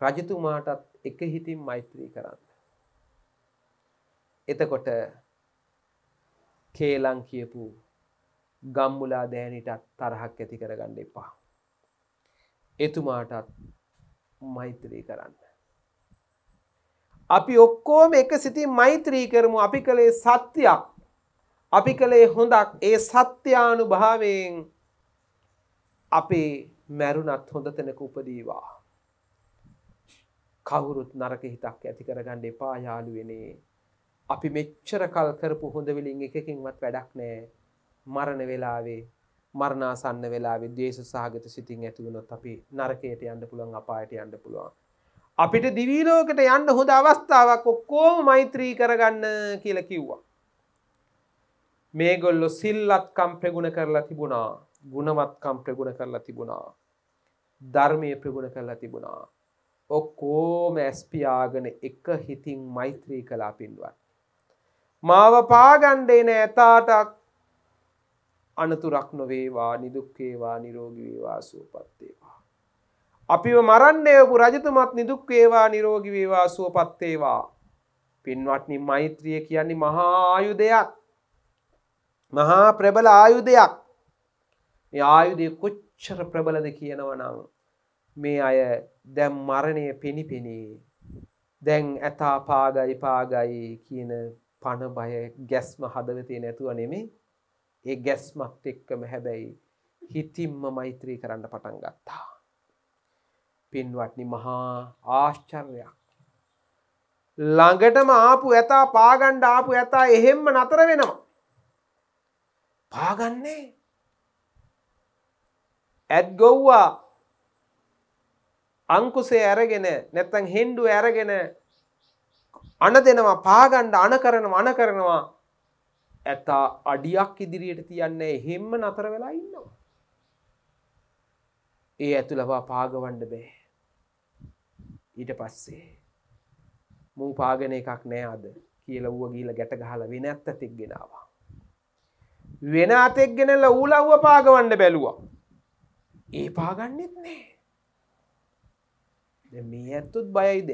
B: රජතුමාටත් එක හිතින් මෛත්‍රී කරන්න. එතකොට කේලං කියපු ගම්මුලා දෑනටත් තරහක් ඇති කරගන්න එපා. එතුමාටත් මෛත්‍රී කරන්න. අපි ඔක්කෝම එක සිති මෛත්‍රී කරමු අපි කළේ සත්‍යයක් අපි කළේ හොඳක් ඒ සත්‍යානු භාවයෙන් අපේ මැරුණත් හොඳ තැනක උපදීවා. කවුරුත් නරක හිතක් ඇති කරගන්න එපා යාළුවෙනේ. අපි මෙච්චර කල් කරපු හොඳවිලින් එකකින්වත් වැඩක් නෑ මරණ වෙලාවේ මරණාසන්න වෙලාවේ දේශ සහගත සිතින් ඇතිවුණොත් අපි නරකයට යන්න පුළුවන් අපායට යන්න පුළුවන්. අපිට දිවිලෝකට යන්න හොඳ අවස්ථාවක් ඔක්කෝ මෛත්‍රී කරගන්න කියල කිව්වා. මේගොල්ලො සිල්ලත්කම් ප්‍රගුණ කරලා තිබුණා ගුණවත්කම් ප්‍රගුණ කරලා තිබුණා ධර්මය ප්‍රගුණ කරලා තිබුණා ඔක්කෝම ඇස්පියාගෙන එක හිතින් මෛත්‍රී කලා පින්දුවන් මාව පාගණ්ඩේන ඇතාටත් අනතුරක් නොවේවා නිදුක්කේවා නිරෝගිවේවා සුවපත්තේවා අපිව මරන්නේපු රජතුමත් නිදුක්කේවා නිරෝගිවේවා සුවපත්තේවා පින්වටනි මෛත්‍රිය කියන්නේ මහායු දෙයක් මහා ප්‍රබල ආයුධයක් ආයුදය කොච්චර ප්‍රබලද කියනවනං මේ අය දැම් මරණය පෙනි පෙනේ දැන් ඇතා පාගයි පාගයි කියන පණ බය ගැස්ම හදවතේ නැතුව නෙමේ ඒ ගැස්මත් එක්කම හැබැයි හිතිම්ම මෛත්‍රී කරන්න පටන් ගත්තා. පින්වටනි මහා ආශ්චර්යක්. ළඟටම ආපු ඇතා පාගණ්ඩ ආපු ඇතා එහෙම්ම නතර වෙනවා. පාගන්නේ ඇත් ගොව්වා අංකුසේ ඇරගෙන නැත්තං හෙන්ඩු ඇරගෙන අන දෙනවා පාගණ්ඩ අන කරනවා අන කරනවා ඇතා අඩියක් ඉදිරියට තියන්නේ හෙම්ම නතර වෙලා ඉන්නවා. ඒ ඇතුළවා පාගවන්ඩ බෑ. ඊට පස්සේ. මූ පාගන එකක් නෑ අද කියල වුව ගීල ගැට ගහල වෙන ඇත්ත තෙක්ගෙනවා. වෙන අතෙක් ගෙනල්ල ඌලව්ව පාගවන්න බැලුවා ඒ පාගන්නෙත් නෑ මේ ඇත්තුත් බයයිද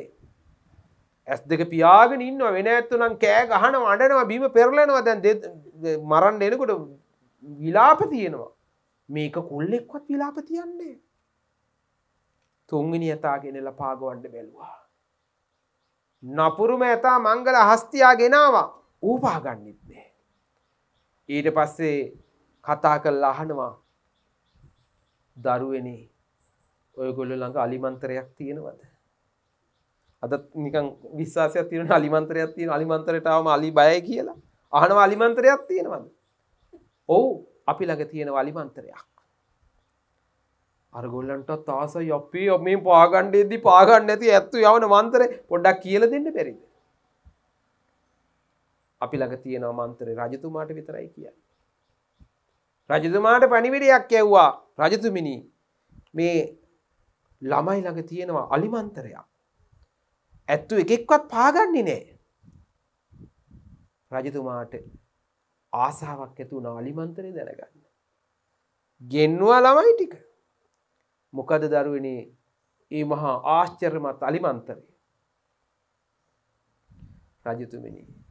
B: ඇස් දෙක පියාගෙන ඉන්න වෙන ඇත්තු නම් කෑ ගහන අඩනවා බීම පෙරලෙනවා දැන් මරන්න එනකොට විලාප තියෙනවා මේක කොල්ලෙක්වත් විලාප තියන්නේ තුන්ගනි ඇතාගෙනල පාගවන්න බැලවා නපුරුම ඇතා මංගල හස්තියා ගෙනවා ඌ පාගන්නෙත් ඊට පස්සේ කතා කල් අහනවා දරුවනේ ඔයගොල්ල ළඟ අලිමන්තරයක් තියෙනවද අදත් නිකන් විශ්වාසයක් තියෙන අලිමන්තරයක් තියෙන අලිමන්තරයටම අලි බය කියලා අහනවා අලිමන්තරයක් තියෙනවද ඔව් අපි ළඟ තියෙන අලිමන්තරයක් අරගොල්ලන්ටත් ආසයි අපේ මේ පාගණ්ඩයේදී පාගන්න ඇති ඇත්තු යවන මන්තරේ පොඩ්ඩක් කියල දෙන්න පෙරිද අපි ළඟ තියෙනවා මන්තරේ රජතුමාට විතරයි කිය. රජතුමාට පනිිවිඩයක් ඇව්වා රජතුමිනි මේ ළමයි ළඟ තියෙනවා අලිමන්තරයක්. ඇත්තු එකෙක්වත් පාගන්නේ නෑ. රජතුමාට ආසාාවක් ඇතු නාලිමන්තරය දැනගන්න. ගෙන්වා ළමයි ටික. මොකද දරුවනේ ඒ මහා ආශ්චර්මත් අලිමන්තරය. රජතුමිනිී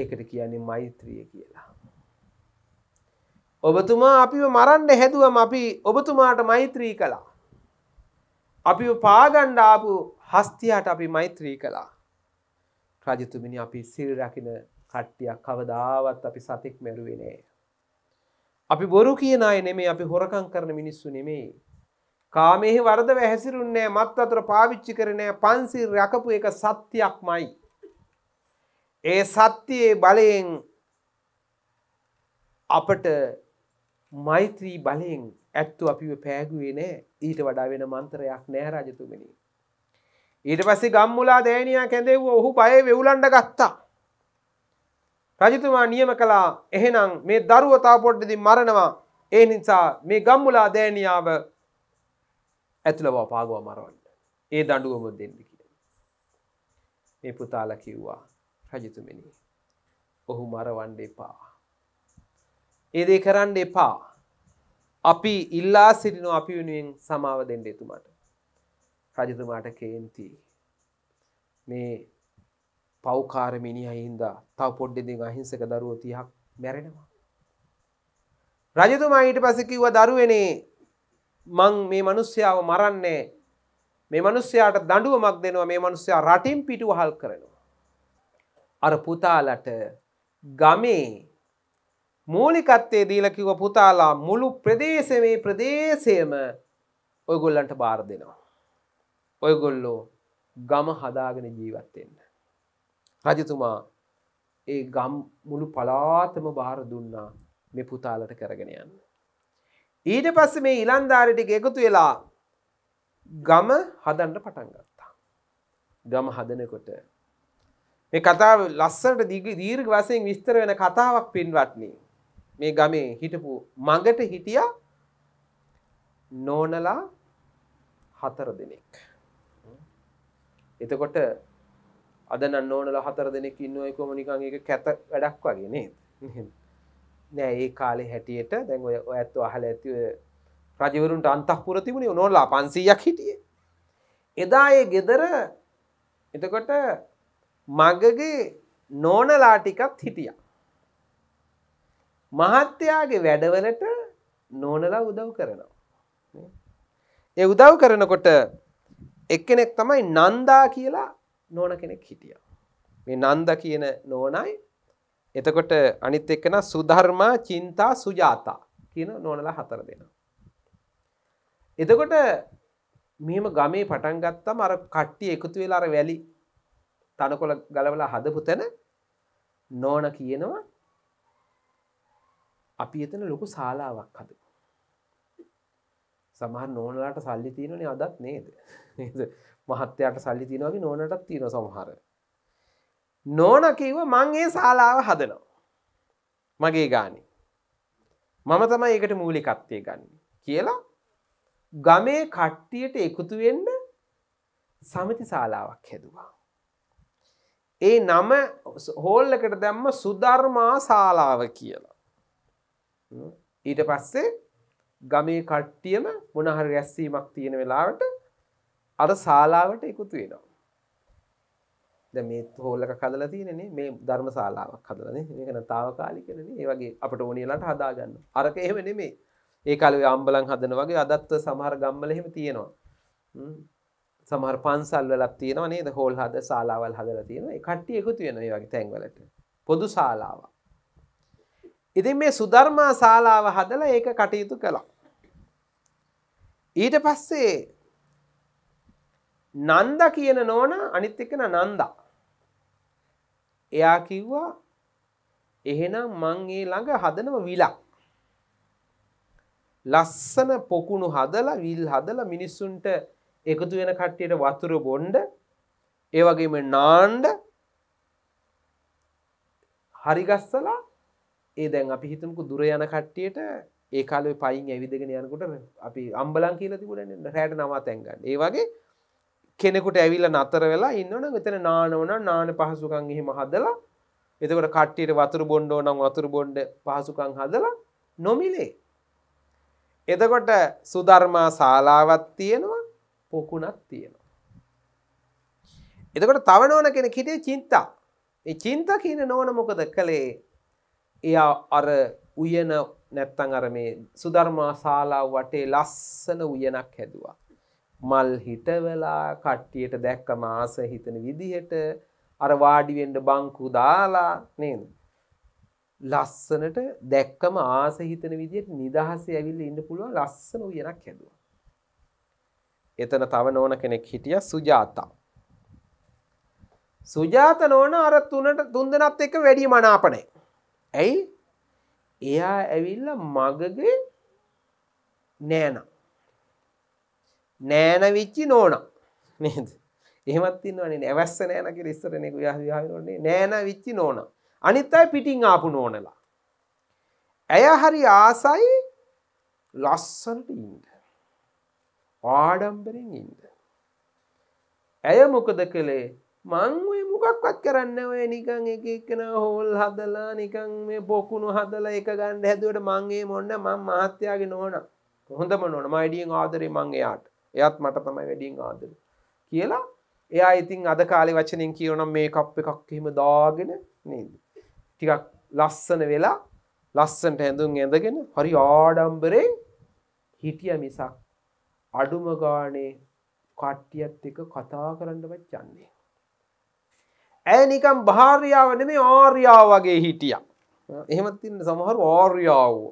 B: ඒකට කියන්නේ මෛත්‍රිය කියලා. ඔබතුමා අපිව මරන්න හැදුවම අපි ඔබතුමාට මෛත්‍රී කළා. අපි පාගණ්ඩාපු හස්තියාට අපි මෛත්‍රී කළා. රජතුමිනි අපි සිල්රකින කට්ටියක් කවදාවත් අපි සතෙක් මැරුවෙනේ. අපි බොරු කියන අය නෙමේ අපි හොරකං කරන මිනිස්සු නෙමේ. කාමෙහි වරද වැහැසිරුන්නේ මත් අතර පාවිච්චි කරනෑ පන්සිල් රැකපු එක සත්‍යයක් මයි. ඒ සත්‍යයේ බලයෙන් අපට මෛත්‍රී බලයෙන් ඇත්තු අපිව පෑගුවේ නෑ ඊට වඩා වෙන මන්තරයක් නෑ රජතුමනි. ඊට පස්සේ ගම්මුලා දෑනයා කැඳෙව්ව ඔහු බය වෙවුලන්ඩ ගත්තා. රජතුමා නියම කලා එහෙනම් මේ දරුවතා පොඩ්ඩදි මරණවා ඒ නිසා මේ ගම්මුලා දෑනියාව ඇතුළව පාගුව මරවන්න ඒ දඩුවම දෙන්න කිය. මේ පුතාල කිව්වා රජතුමෙන ඔහු මරවන්ඩ එපා ඒදේ කරන්න එපා අපි ඉල්ලා සිටිනු අපි වෙනුවෙන් සමාව දෙෙන්ඩ එතුමට රජතුමාට කේන්ති මේ පෞකාරමිනි අහින්දා තව පොඩ්ඩෙදි අහිංසක දරුව තියක් මැරෙනවා රජතුමා ඊට පසකිව දරුවනේ මං මේ මනුස්්‍යාව මරන්නේ මේ මනුස්්‍යයාට දඩුවමක් දෙනවා මේ මනුස්්‍යයා රටින් පිටු හල් කරනවා අර පුතාලට ගමේ මූලිකත්තේ දීලකිව පුතාලා මුළු ප්‍රදේශමේ ප්‍රදේශයම ඔයගොල්ලන්ට බාර දෙනවා. ඔයගොල්ලෝ ගම හදාගෙන ජීවත්වෙන්න. රජතුමා ඒ ගම් මුළු පලාතම බාර දුන්නා මෙ පුතාලට කරගෙන යන්න. ඊට පස්ස මේ ඉලන්ධාරිටික එකතු වෙලා ගම හදන්ට පටන්ගත්තා. ගම හදනකොට මේ කතාව ලස්සට දිග දීර්ග වසයෙන් විස්තර වෙන කතාවක් පින්වටනේ මේ ගමේ හිටපු මඟට හිටිය නෝනලා හතර දෙනෙක් එතකොට අදන නෝනල හතර දෙනෙක් ඉන්නව එකම නිකන් එක කැත වැඩක් වගේ නේද නෑ ඒ කාලේ හැටියට දැන් ඔය ඇත්තු අහල ඇති රජවරුන්ට අන්තහපුර තිබුණේ නෝනලා පන්සීයක් හිටිය එදා ඒ ගෙදර එතකොට මගගේ නෝනලා ටිකත් හිටිය මහත්තයාගේ වැඩවලට නෝනලා උදව් කරනවා ඒ උදව් කරනකොට එක්කෙනෙක් තමයි නන්දා කියලා නෝන කෙනෙක් හිටිය මේ නන්ද කියන නෝනයි එතකොට අනිත් එක්කෙන සුධර්මා චින්තා සුජාතා කියන නෝනලා හතර දෙෙන එතකොට මෙම ගමේ පටන් ගත්තම අර කට්ටි එකතු වෙලාර වැලි තනකොළ ගලවලා හදපු තැන නෝන කියනවා අපි එතන ලොකු ශාලාවක් හද සමහ නෝනලාට සල්ලි තියනනේ අදත් නේද මහත්තයාට සල්ලි තියනගේ නෝනටත් තියෙන සමහර නෝන කිව මං ඒ ශාලාව හදනවා මගේ ගානේ මම තමයි ඒකට මූලිකත්වය ගන්න කියලා ගමේ කට්ටියට එකුතු වෙන්න සමති ශාලාවක් හැදවා ඒ නම හෝල්ලකට දැම්ම සුධර්මා ශාලාව කියලා. ඊට පස්සේ ගමේ කට්ටියම මොනහරි රැස්වීමක් තියෙන වෙලාවට අර ශාලාවට එකතු වෙනවා. දැන් මේ හෝල්ලක හදලා තියෙනනේ මේ ධර්ම ශාලාවක් හදලානේ. මේක නතාවකාලිකනේ. ඒ වගේ අපට ඕනියලට හදා ගන්න. අරක එහෙම නෙමෙයි. ඒ කාලේ අම්බලන් හදන වගේ අදත්ව සමහර ගම්වල එහෙම තියෙනවා. සමහර පන්සල් වලක් තියෙනවා නේද හෝල් හද ශාලාවල් හදලා තියෙනවා ඒ කට්ටිය එකතු වෙනවා ඒ වගේ තැන්වලට පොදු ශාලාව. ඉතින් මේ සුධර්මා ශාලාව හදලා ඒක කටයුතු කළා. ඊට පස්සේ නන්ද කියන නෝන අනිත් එක්කන නන්දා. එයා කිව්වා එහෙනම් මං ඒ ළඟ හදනව විලක්. ලස්සන පොකුණු හදලා විල් හදලා මිනිස්සුන්ට එකතු වෙන කට්ටියට වතුර බොන්්ඩ ඒවගේම නාන්ඩ හරිගස්සලා ඒ දැන් අපි හිතමුකු දුර යන කට්ටියට ඒ කාලය පයින් ඇවිදගෙන යනකුට අපි අම්බලන් කියල තිබුණන රැට නවා තැන්ගන්න ඒවගේ කෙනෙකුට ඇවිල්ල නතර වෙලා ඉන්නන ගතන නානවන නාන පහසුකන් එහෙම හදලා එතකට කට්ටියට වතුර බොන්්ඩෝ නම් වතුර බොන්්ඩ පහසුකං හදලා නොමිලේ එතකොට සුධර්මා ශාලාවත් තියෙනවා පොකුණක් තියෙනවා. එතකොට තව නෝන කෙන හිටේ චින්තා චින්ත කියන නෝන මොකද කළේ එයා අර උයන නැත්තං අර මේ සුධර්මා ශාලා වටේ ලස්සන උයනක් හැදවා. මල් හිටවලා කට්ටියට දැක්ක මාස හිතන විදිහට අර වාඩිවෙන්ඩ බංකු දාලා නේද. ලස්සනට දැක්කම ආස හිතන විදියට නිදහස ඇවිල්ල ඉන්න පුළුව ලස්සන උයනක් හැදවා. එතන තව නෝන කෙනෙක් හිටිය සුජාතා. සුජාත නෝන අර තුනට තුන්දනත් එක වැඩි මනාපනේ. ඇයි එයා ඇවිල්ල මගගේ නෑන. නෑන විච්චි නෝන නේද. එහමත්තින්නවනේ නැවස්ස නෑනක ස්සරනෙක යහවිහාරන්නේ නෑන විච්චි නෝන. අනිත් අයි පිටිං ආපු නෝනලා. ඇය හරි ආසයි ලස්සන්ට ඉන්ට. ආඩම්බරෙන් ඉන්න. ඇය මොකද කළේ මංුවේ මොකක්වත් කරන්න ඔය නිකං එක එක්කෙන හෝල් හදලා නිකං මේ බොකුණු හදලා එක ගණ්ඩ හැදුවට මංගේ මොන්න මං මහත්‍යයාගේ නෝන හොඳම නොන මයිඩියෙන් ආදරේ මංගේයාට එයත් මට තමයි වැඩියෙන් ආදර කියලා එයා ඉතින් අද කාලි වචනින් කියවනම් මේ කප් එකක් එහෙම දාගෙන නේද ටිකක් ලස්සන වෙලා ලස්සන්ට හැඳුම් ඇඳගෙන හරි ආඩම්බරෙන් හිටිය මිසක් අඩුම ගානේ කට්ටියත් එක කතා කරන්නවත් චන්නේ. ඇය නිකම් භාර්යාවන මේ ආර්යා වගේ හිටිය. එහෙමත්තින්න සමහර ඕර්යාවෝ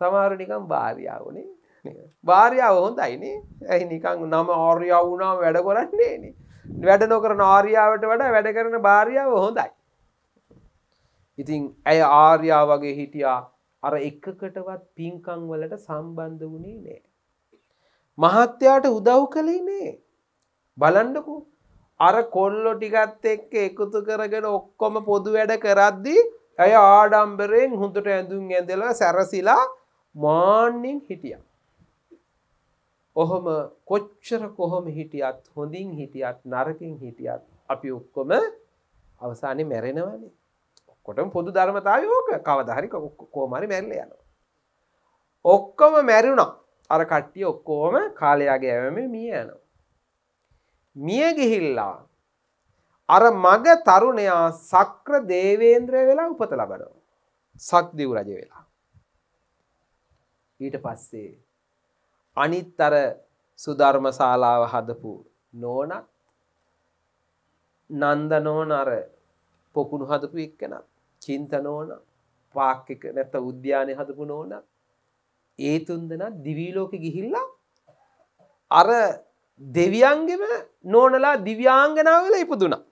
B: සමහර නිකම් භාර්යාවනේ භාර්යාව හොඳ අයිනේ ඇයි නිකං නම ආර්යා වුණා වැඩ කොරන්නේනේ වැඩ නොකරන ආර්යාවට වඩ වැඩ කරන භාර්යාව හොඳයි. ඉතින් ඇය ආර්යා වගේ හිටියා අර එකකටවත් පින්කං වලට සම්බන්ධ වුණේ නෑ. මහත්තයාට උදව් කළේ නේ බලන්ඩකු අර කොල්ලො ටිකත් එක්ක එකුතු කරගෙන ඔක්කොම පොදු වැඩ කරද්දි ඇය ආඩම්බරයෙන් හුඳට ඇඳුම් ඇඳලා සැරසිලා මාන්‍යෙන් හිටිය ඔහොම කොච්චර කොහොම හිටියත් හොඳින් හිටියත් නරකින් හිටියත් අපි ඔක්කොම අවසානය මැරෙනවනේ ඔක්කොටම පොදු ධර්මතායෝක කවදහරි කෝමරි මැල්ල යන ඔක්කොම මැරුණා අර කට්ටිය ඔක්කෝම කාලයාගේ ඇවම මිය යන. මිය ගිහිල්ලා අර මග තරුණයා සක්‍ර දේවේන්ද්‍රය වෙලා උපත ලබනවා. සක්දිව් රජ වෙලා. ඊට පස්සේ අනිත් අර සුධර්ම ශාලාව හදපු නෝනත් නන්ද නෝන අර පොකුණු හදපු එක්කනත් චින්ත නෝන පාක්ක නැත උද්‍යානය හදපු නෝනත් ඒ තුන් දෙනා දිවීලෝක ගිහිල්ලා අර දෙවියන්ගෙම නෝනලා දිව්‍යාංගනාවල ඉපදුනා.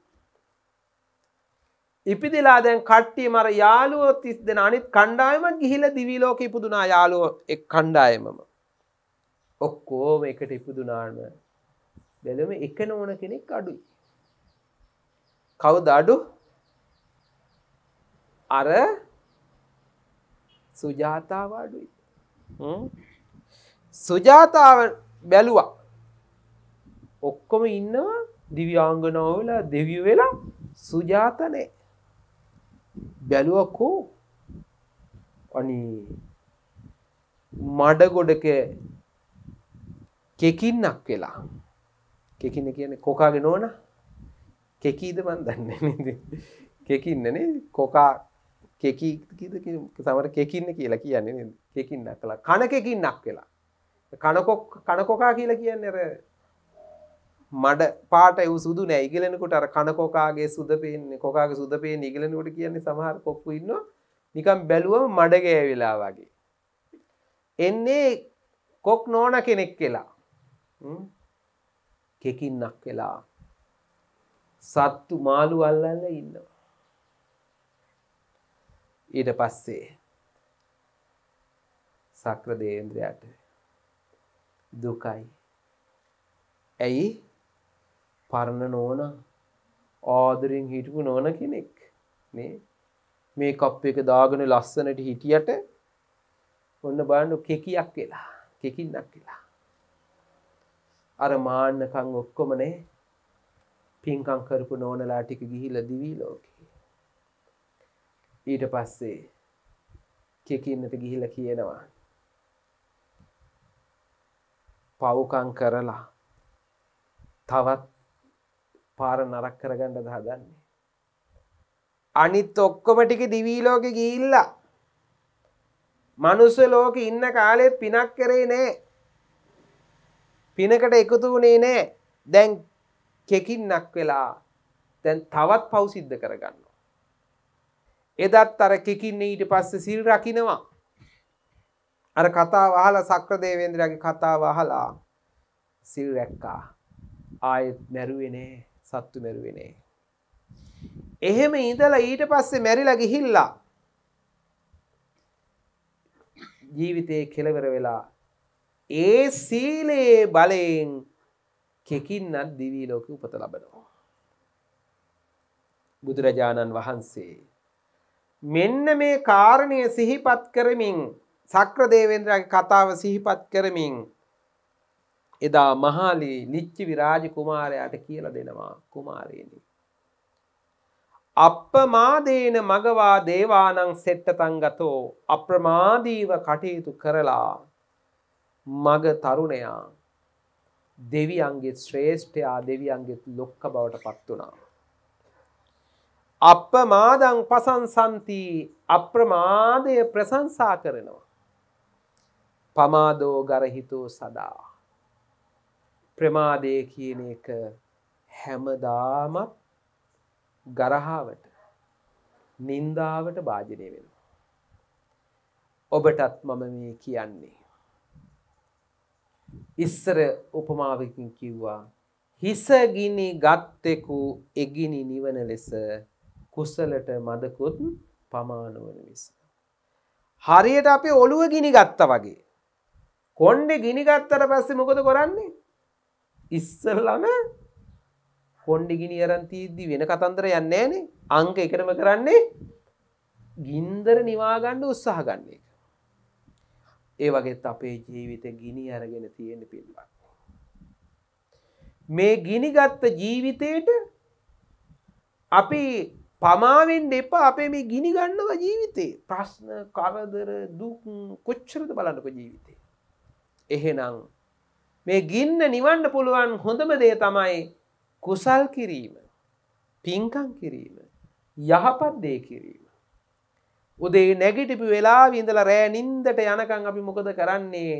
B: ඉපිදිලා දැන් කට්ටිය මර යාලුවෝ තිස් දෙෙන අනිත් කණ්ඩායමත් ගිහිල දිවිලෝක ඉපදුනා යාලුවෝ එක් කණ්ඩායමම ඔක්කෝම එකට ඉපදුනාම බැලම එක නෝන කෙනෙක් අඩුයි කවද අඩු අර සුජාතාව අඩුයි සුජාතාව බැලුවා ඔක්කොම ඉන්නවා දිවියාංගනෝවෙල දෙවිය වෙලා සුජාතනය බැලුවක්කෝ අනි මඩගොඩක කෙකින්නක් වෙලා කෙකින්න කියන කොකාගෙන ඕන කෙකීද මන් දන්න කෙකින්නන කොකා සමර කෙකින්න කියලා කියන්නේ කෙකින්න කලා කණකෙකින් නක් වෙලා කනකොක් කනකොකා කියලා කියන්න එර මඩ පාට එව සුදු නෑ ඉගලෙනකොට අර කනකොකාගේ සුද පේන්නේ කොකාගේ සුද පේ ඉගලෙනකොට කියන්නේ සමහර කොක්කු ඉන්න නිකම් බැලුවම මඩගෑ වෙලා වගේ එන්නේ කොක් නෝන කෙනෙක් කියලා කෙකින්නක් වෙලා සත්තු මාළු අල්ලල්ල ඉන්නවා ඊට පස්සේ සක්‍ර දේන්ද්‍රයට දුකයි ඇයි පරණ නෝන ආදරෙන් හිටපු නෝන කෙනෙක් නේ මේ කප් එක දාගෙන ලස්සනට හිටියට ඔන්න බලන්නු කෙකියක් කියලා කෙකින්නක් කියලා අර මාන්නකං ඔක්කොමනේ පින්කං කරපු නෝනලා ටික ගිහිල දිවී ලෝකෙ ඊට පස්සේ කෙකින්නට ගිහිල කියනවා පවුකං කරලා තවත් පාර නරක් කරගණ්ඩ දහදන්නේ අනිත් ඔක්කොම ටික දිවීලෝක ගිල්ලා මනුස්ස ලෝක ඉන්න කාලෙත් පිනක් කරේ නෑ පිනකට එකතු වුණේ නෑ දැන් කෙකින්නක් වෙලා දැන් තවත් පවසිද්ධ කරගන්න එදත් අර කෙකින්නේ ඊට පස්ස සිල් රකිනවා. අර කතා වහල සක්‍රදේවේන්ද්‍රගේ කතා වහලා සිල් රැක්කා ආයත් මැරුවෙනේ සත්තු මැරුවෙනේ. එහෙම ඉඳලා ඊට පස්සේ මැරිලා ගිහිල්ලා ජීවිතයේ කෙලවර වෙලා ඒ සීලයේ බලයෙන් කෙකින්නත් දිවී ලෝක උපත ලබනවා. බුදුරජාණන් වහන්සේ මෙන්න මේ කාරණය සිහිපත් කරමින් සක්‍රදේවෙන්ද්‍රගේ කතාව සිහිපත් කරමින් එදා මහාලි ලිච්චි විරාජ කුමාරයාට කියල දෙනවා කුමාරයනි. අප්පමාදේන මගවා දේවානං සෙට්ටතංගතෝ අප්‍රමාදීව කටයුතු කරලා මග තරුණයා දෙවියන්ගේ ශ්‍රේෂ්ඨයා දෙවියන්ගෙත් ලොක්ක බවට පත් වනාා. අප්‍රමාදං පසංසන්ති අප්‍රමාදය ප්‍රසංසා කරනවා. පමාදෝ ගරහිතෝ සදා. ප්‍රමාදය කියන එක හැමදාමත් ගරහාවට නින්දාවට භාජනය වෙන. ඔබටත් මම මේ කියන්නේ. ඉස්සර උපමාවකින් කිව්වා හිසගිනි ගත්තෙකු එගිනි නිවන ලෙස කුසලට මදකුත් පමානුවන විස. හරියට අපි ඔළුව ගිනි ගත්ත වගේ. කොන්්ඩ ගිනිගත්තට පස්සේ මොකද කරන්නේ. ඉස්සරලම කොන්්ඩි ගිනි අරන්තීද්දි වෙන කතන්දර යන්නේ නේ අංක එකටම කරන්නේ ගින්දර නිවාගණ්ඩ උත්සාහ ගන්නේ. ඒ වගේත් අපේ ජීවිත ගිනි අරගෙන තියෙන පිල්වා. මේ ගිනිගත්ත ජීවිතයට අපි පමාවෙන්ඩ එපා අපේ මේ ගිනි ගන්නවා ජීවිතේ ප්‍රශ්න කරදර දුක් කොච්චරද බලන්නක ජීවිතේ. එහෙනම් මේ ගින්න නිවන්න පුළුවන් හොඳම දේ තමයි කුසල් කිරීම පින්කං කිරීම යහපත් දේ කිරීම. උදේ නැගිටිපි වෙලා විඳල රෑ නින්දට යනකං අපි මොකද කරන්නේ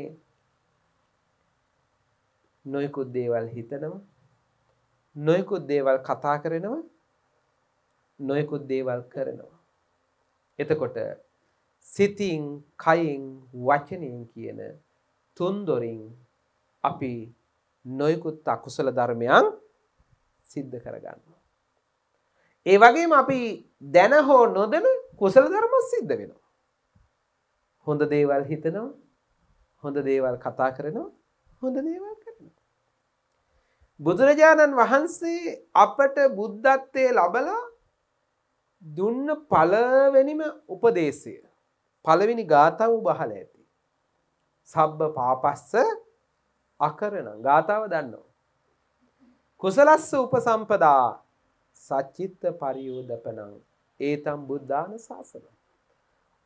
B: නොයකුත් දේවල් හිතනවා නොයකුත් දේවල් කතා කරනවා නොයකුත් දේවල් කරනවා. එතකොට සිතින් කයින් වචනයෙන් කියන තුන්දොරින් අපි නොයකුත් අකුසල ධර්මයන් සිද්ධ කරගන්නවා. ඒ වගේම අපි දැන හෝ නොදැන කුසල ධර්ම සිද්ධ වෙනවා. හොඳ දේවල් හිතනවා හොඳ දේවල් කතා කරනවා හොඳ දේවල් කරනවා. බුදුරජාණන් වහන්සේ අපට බුද්ධත්වය ලබලා දුන්න පලවැනිම උපදේශය පළවෙනි ගාථාව බහල ඇති. සබ්බ පාපස්ස අකරන ගාථාව දන්නවා. කුසලස්ස උපසම්පදා සච්චිත්ත පරියෝධපනං ඒතම් බුද්ධාන ශාසන.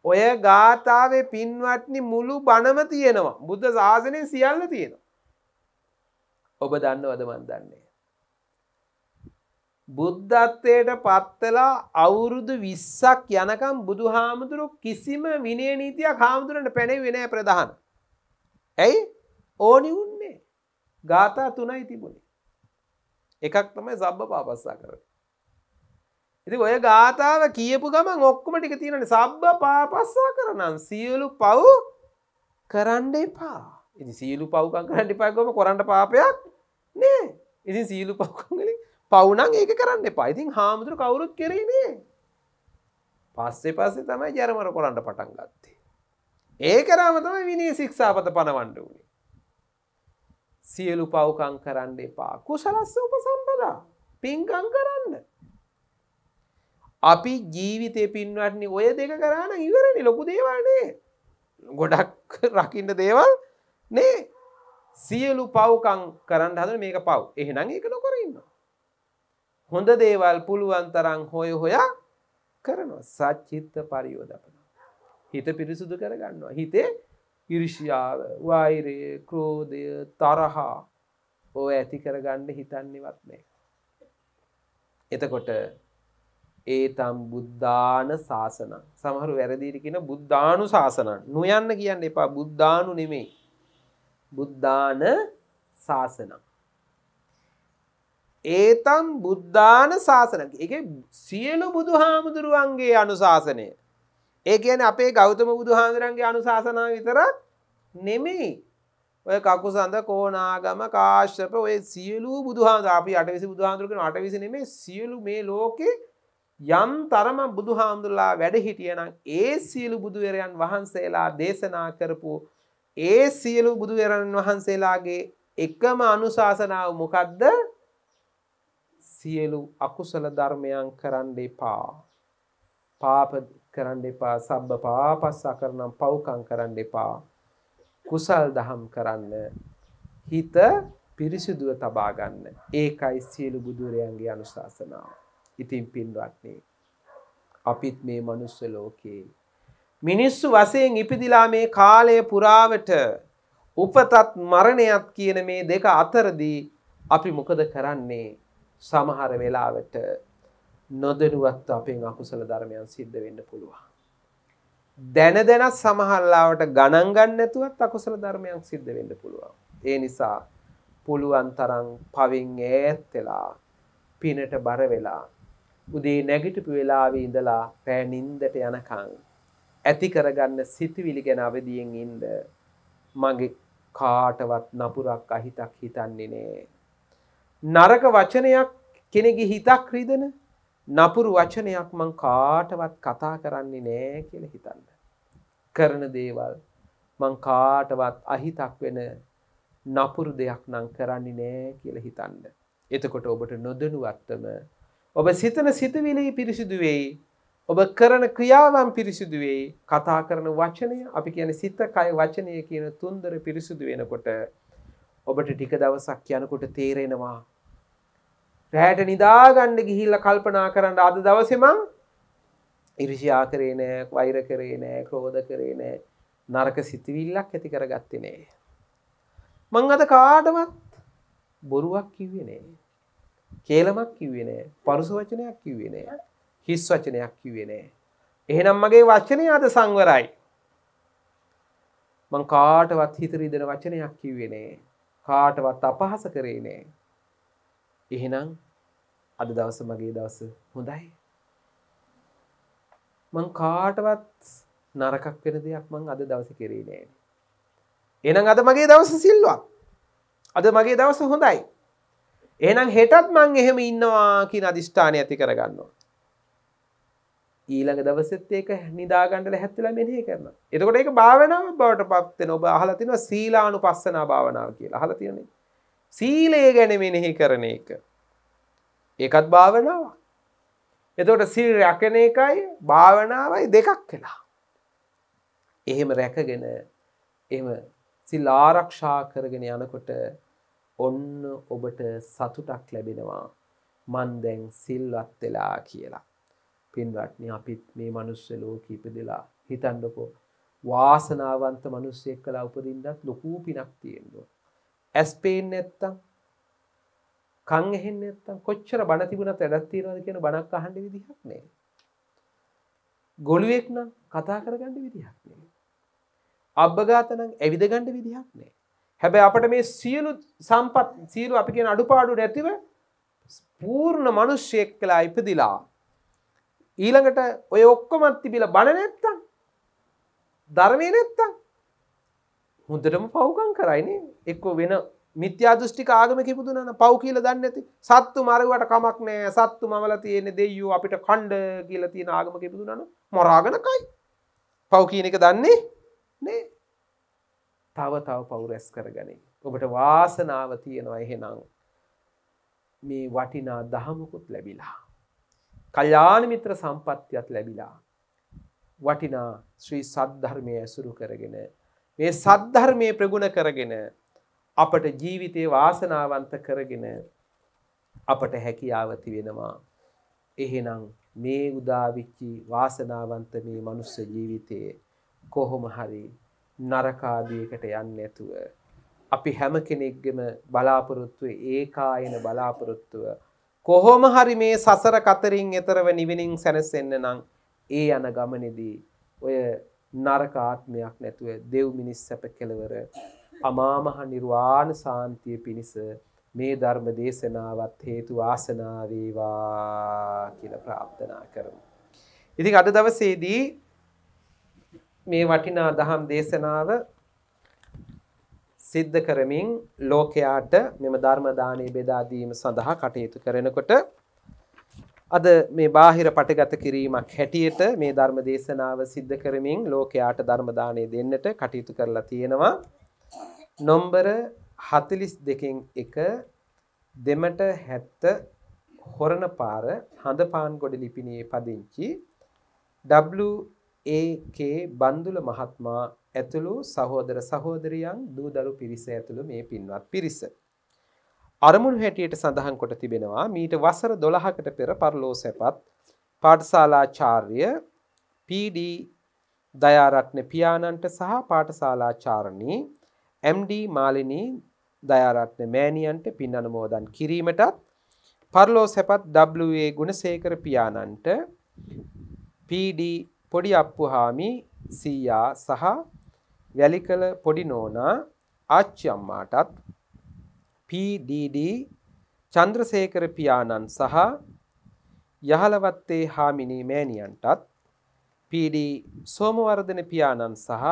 B: ඔය ගාථාවේ පින්වත්නි මුළු බණම තියෙනවා බුද්ධ ශාසනය සියල්ල තියෙනවා. ඔබ දන්නවද මන් දන්නේ. බුද්ධත්වයට පත්වලා අවුරුදු විස්සක් යනකම් බුදු හාමුදුරු කිසිම විනය නීතියක් හාමුදුරට පැනේ වෙනය ප්‍රධාන. ඇයි ඕනි උන්නේ ගාතා තුනයි තිබුණේ. එකක් තමයි සබ්බ පාපස්සා කර. ඉති ඔය ගාථාව කියපු ගමන් ඔක්කම ටික තියෙනට සබ්බ පාපස්සා කරනම් සියලු පව් කරන්න එපා. ඉති සියලු පව්කන් කරන්න එපාගොම කොරන්න පාපයක් නෑ ඉතින් සීලු පව්කංගලින් පවුනං ඒක කරන්න එපා ඉතින් හාමුදුරු කවුරුත් කෙරේනේ පස්සේ පස්සේ තමයි ජරමර කොරන්ට පටන් ගත්තේ ඒ කරාම තමයි විනී ශික්ෂාපත පනවන්ඩ වුණේ සියලු පවකං කරන්න එපා කුසලස්ස උපසම්පදා පින්කං කරන්න අපි ජීවිතය පින්වටනි ඔය දෙක කරන්න ඉවරණ ලොකු දේවල්නේ ගොඩක් රකින්න දේවල් නේ සියලු පවකං කරන්න හද මේක පව් එහෙනම් එක නොකරන්න හොඳ දේවල් පුළුවන් තරං හොය හොයා කරනවා සච්චිත්ත පරියෝදපන හිත පිරිසුදු කරගන්නවා හිතේ ඉරිෂියාව වෛරය ක්‍රෝධය තරහා ඕ ඇති කරගන්න හිතන්නවත් නෑ එතකොට ඒ තම් බුද්ධාන ශාසන සමහරු වැරදිරිකෙන බුද්ධානු ශාසන නොයන්න කියන්න එපා බුද්ධානු නෙමේ බුද්ධාන ශාසනම් ඒතම් බුද්ධාන ශාසනක එක සියලු බුදු හාමුදුරුවන්ගේ අනුශාසනය ඒ කියන අපේ ගෞතම බුදු හාමුදුරන්ගේ අනුශාසනා විතරක් නෙමෙයි ඔය කකු සඳ කෝනාගම කාශ්‍යප ඔය සියලු බුදුහාමුදුර අපි අටවිසි බුදුහාමුදුරුවන අටවිසි නෙමේ සියලු මේ ලෝකේ යම් තරම බුදු හාමුදුරලා වැඩ හිටියනම් ඒ සියලු බුදුවරයන් වහන්සේලා දේශනා කරපු ඒ සියලු බුදුවරන් වහන්සේලාගේ එකම අනුශාසනාව මොකක්ද සියලු අකුසල ධර්මයන් කරන්න එපා. පාප කරන්න එපා. සබ්බ පාපස්සා කරනම් පව්කම් කරන්න එපා. කුසල් දහම් කරන්න. හිත පිරිසිදුව තබා ගන්න. ඒකයි සියලු බුදුරයන්ගේ අනුශාසනාව. ඉතින් පින්වත්නි අපිත් මේ මනුස්ස ලෝකේ මිනිස්සු වශයෙන් ඉපදිලා මේ කාලය පුරාවට උපතත් මරණයත් කියන මේ දෙක අතරදී අපි මොකද කරන්නේ සමහර වෙලාවට නොදනුවත් අපෙන් අකුසල ධර්මයන් සිද්ධ වෙන්න පුළුවන්. දැන දැනත් සමහල්ලාවට ගණන් ගන්න නැතුවත් අකුසල ධර්මයන් සිද්ධ වෙන්න පුළුවන්. ඒ නිසා පුළුවන් තරම් පවෙන් ඈත් වෙලා පිනට බර වෙලා උදේ නැගිටපු වෙලාවේ ඉඳලා පෑ නිින්දට යනකම් ඇති කරගන්න සිතුවිලි ගැන අවදියෙන් ඉන්න මගේ කාටවත් නපුරක් අහිතක් හිතන්නේ නෑ නරක වචනයක් කෙනෙගේ හිතක් රීදන නපුරු වචනයක් මං කාටවත් කතා කරන්නේ නෑ කියල හිතන්න. කරන දේවල් මං කාටවත් අහිතක් වෙන නපුරු දෙයක් නං කරන්නේ නෑ කියල හිතන්න. එතකොට ඔබට නොදනුවත්තම ඔබ සිතන සිතවිලේ පිරිසිදුවෙයි ඔබ කරන ක්‍රියාවන් පිරිසිදුවේ කතා කරන වචනය අපි කියන සිත කය වචනය කියන තුන්දර පිරිසිදු වෙනකොට ඔබට ටික දවසක් යනකොට තේරෙනවා. රැහැට නිදාගණ්ඩ ගිහිල්ල කල්පනා කරන්න අද දවසෙම ඉරිෂයා කරේ නෑ වෛර කරේ නෑ ක්‍රෝධ කරේ නෑ නරක සිතිවිල්ලක් ඇති කර ගත්තනේ. මං අද කාටමත් බොරුවක් කිව්වෙනේ. කේලමක් කිව්වෙනේ පරුස වචනයක් කිව්වෙනේ හිස් වචනයක් කිව්වෙනේ. එහෙනම් මගේ වචනය අද සංවරයි. මං කාටවත් හිතරීදන වචනයක් කිව්වෙනේ කාටවත් අපහස කරේ නෑ. එහෙනම් අද දවස මගේ දවස හොඳයි. මං කාටවත් නරකක් වෙන දෙයක් මං අද දවස කරේ නෑ. එනම් අද මගේ දවස සිල්ලුවක්. අද මගේ දවස හොඳයි. එනම් හෙටත් මං එහෙම ඉන්නවා කිය අධිෂ්ඨානය ඇති කරගන්නවා. ඊළඟ දවසත් ඒක නිදාගණඩල හැත්තල මෙහහි කරන එතකොට ඒක භාවනාව බවට පත්වෙන ඔබ අහලතින සීලානු පස්සනා භාවනාව කියලා හලතියනේ සීලේ ගැන මෙනෙහි කරන එක ඒකත් භාවනාව එතකොට සිල් රැකන එකයි භාවනාවයි දෙකක් කලා එහෙම රැකගෙන එම සිල් ආරක්ෂා කරගෙන යනකොට ඔන්න ඔබට සතුටක් ලැබෙනවා මන්දැන් සිල්වත් වෙලා කියලා පින්වත්නි අපිත් මේ මනුස්ස ලෝකෙ ඉපදෙලා හිතන්නකෝ වාසනාවන්ත මිනිස්සෙක් කලා උපදින්නත් ලොකු පිනක් තියෙනවා. ඇස් පේන්නේ නැත්තම් කන් ඇහෙන්නේ නැත්තම් කොච්චර බණ තිබුණත් වැඩක් තියනවද කියන බණක් අහන්න විදිහක් නැහැ. ගොළුවෙක් නම් කතා කරගන්න විදිහක් නැහැ. අබ්බගත නම් ඇවිද ගන්න විදිහක් නැහැ. හැබැයි අපිට මේ සියලු සම්පත් සියලු අපි කියන අඩුපාඩු නැතිව පූර්ණ මිනිස්සෙක් කියලා ඉපදිලා ඊළඟට ඔය ඔක්කොමත් තිබිල බණ නැත්තම් ධර්මය නැත්තම් හොඳටම පවුකම් කරයිනේ එක්කෝ වෙන මිත්‍යා දෘෂ්ටික ආගමක පුදුනන පව් කියල දන්න ඇති සත්තු මරවට කමක් නෑ සත්තු මවල තියෙන දෙයෝ අපිට කණ්ඩ කියල තියෙන ආගමක පුදුනන මොරාගනකයි පව් කියන එක දන්නේ නේ තව තව පවුරැස් කරගනේ ඔබට වාසනාව තියෙනවා එහෙනම් මේ වටිනා දහමකුත් ලැබිලා කල්්‍යාන මිත්‍ර සම්පත්තියක් ලැබිලා. වටිනා ශ්‍රී සද්ධර්මය ඇසුරු කරගෙන. මේ සද්ධර්මය ප්‍රගුණ කරගෙන අපට ජීවිතය වාසනාවන්ත කරගෙන අපට හැකියාවති වෙනවා. එහෙනම් මේ උදාවිච්චි වාසනාවන්ත මේ මනුස්ස ජීවිතයේ කොහොම හරි නරකාදියකට යන්න ඇතුව. අපි හැම කෙනෙක්ගෙම බලාපොරොත්තුව ඒකායන බලාපොරොත්තුව කොහොම හරි මේ සසර කතරින් එතරව නිවෙනින් සැනසෙන්න නම් ඒ යන ගමනේදී ඔය නරක ආත්මයක් නැතුව දෙව් මිනිස් සැප කෙලවර අමාමහ නිර්වාණ සාන්තිය පිණිස මේ ධර්ම දේශනාවත් හේතු වාසනා වේවා කියලා ප්‍රාර්ථනා කරමු. ඉතින් අද දවසේදී මේ වටිනා දහම් දේශනාව සිද්ධ කරමින් ලෝකයාට මෙම ධර්ම දාණය බෙදා දීම සඳහා කටයුතු කරනකොට අද මේ බාහිර පටගත කිරීමක් හැටියට මේ ධර්ම දේශනාව සිද්ධ කරමින් ලෝකයාට ධර්ම දාණය දෙන්නට කටයුතු කරලා තියෙනවා නම්බර 42කින් 1 දෙමට 70 හොරණ පාර හඳපාන්ගොඩ ලිපිණියේ පදිංචි WAK බන්දුල මහත්මයා ඇතුළු සහෝදර සහෝදරියන් දූ දරු පිරිස ඇතුළු මේ පින්වත් පිරිස. අරමුණු හැටියට සඳහන් කොට තිබෙනවා මීට වසර දොළහකට පෙර පරලෝ සැපත් පාටසාලාචාර්ය PD දයාරත්න පියාණන්ට සහ පාටසාලාචාරණී MD මාලිනී දයාරත්න මෑණියන්ට පින් අනුමෝදන් කිරීමටත් පරලෝ සැපත් WA ගුණසේකර පියාණන්ට PD පොඩි අප්පුහාමි සීයා සහ වැලිකල පොඩි නෝනා ආච්චි අම්මාටත් PDD චන්ද්‍රසේකර පියාණන් සහ යහලවත්තේ හාමිනී මෑණියන්ටත් PD සෝමවර්ධන පියාණන් සහ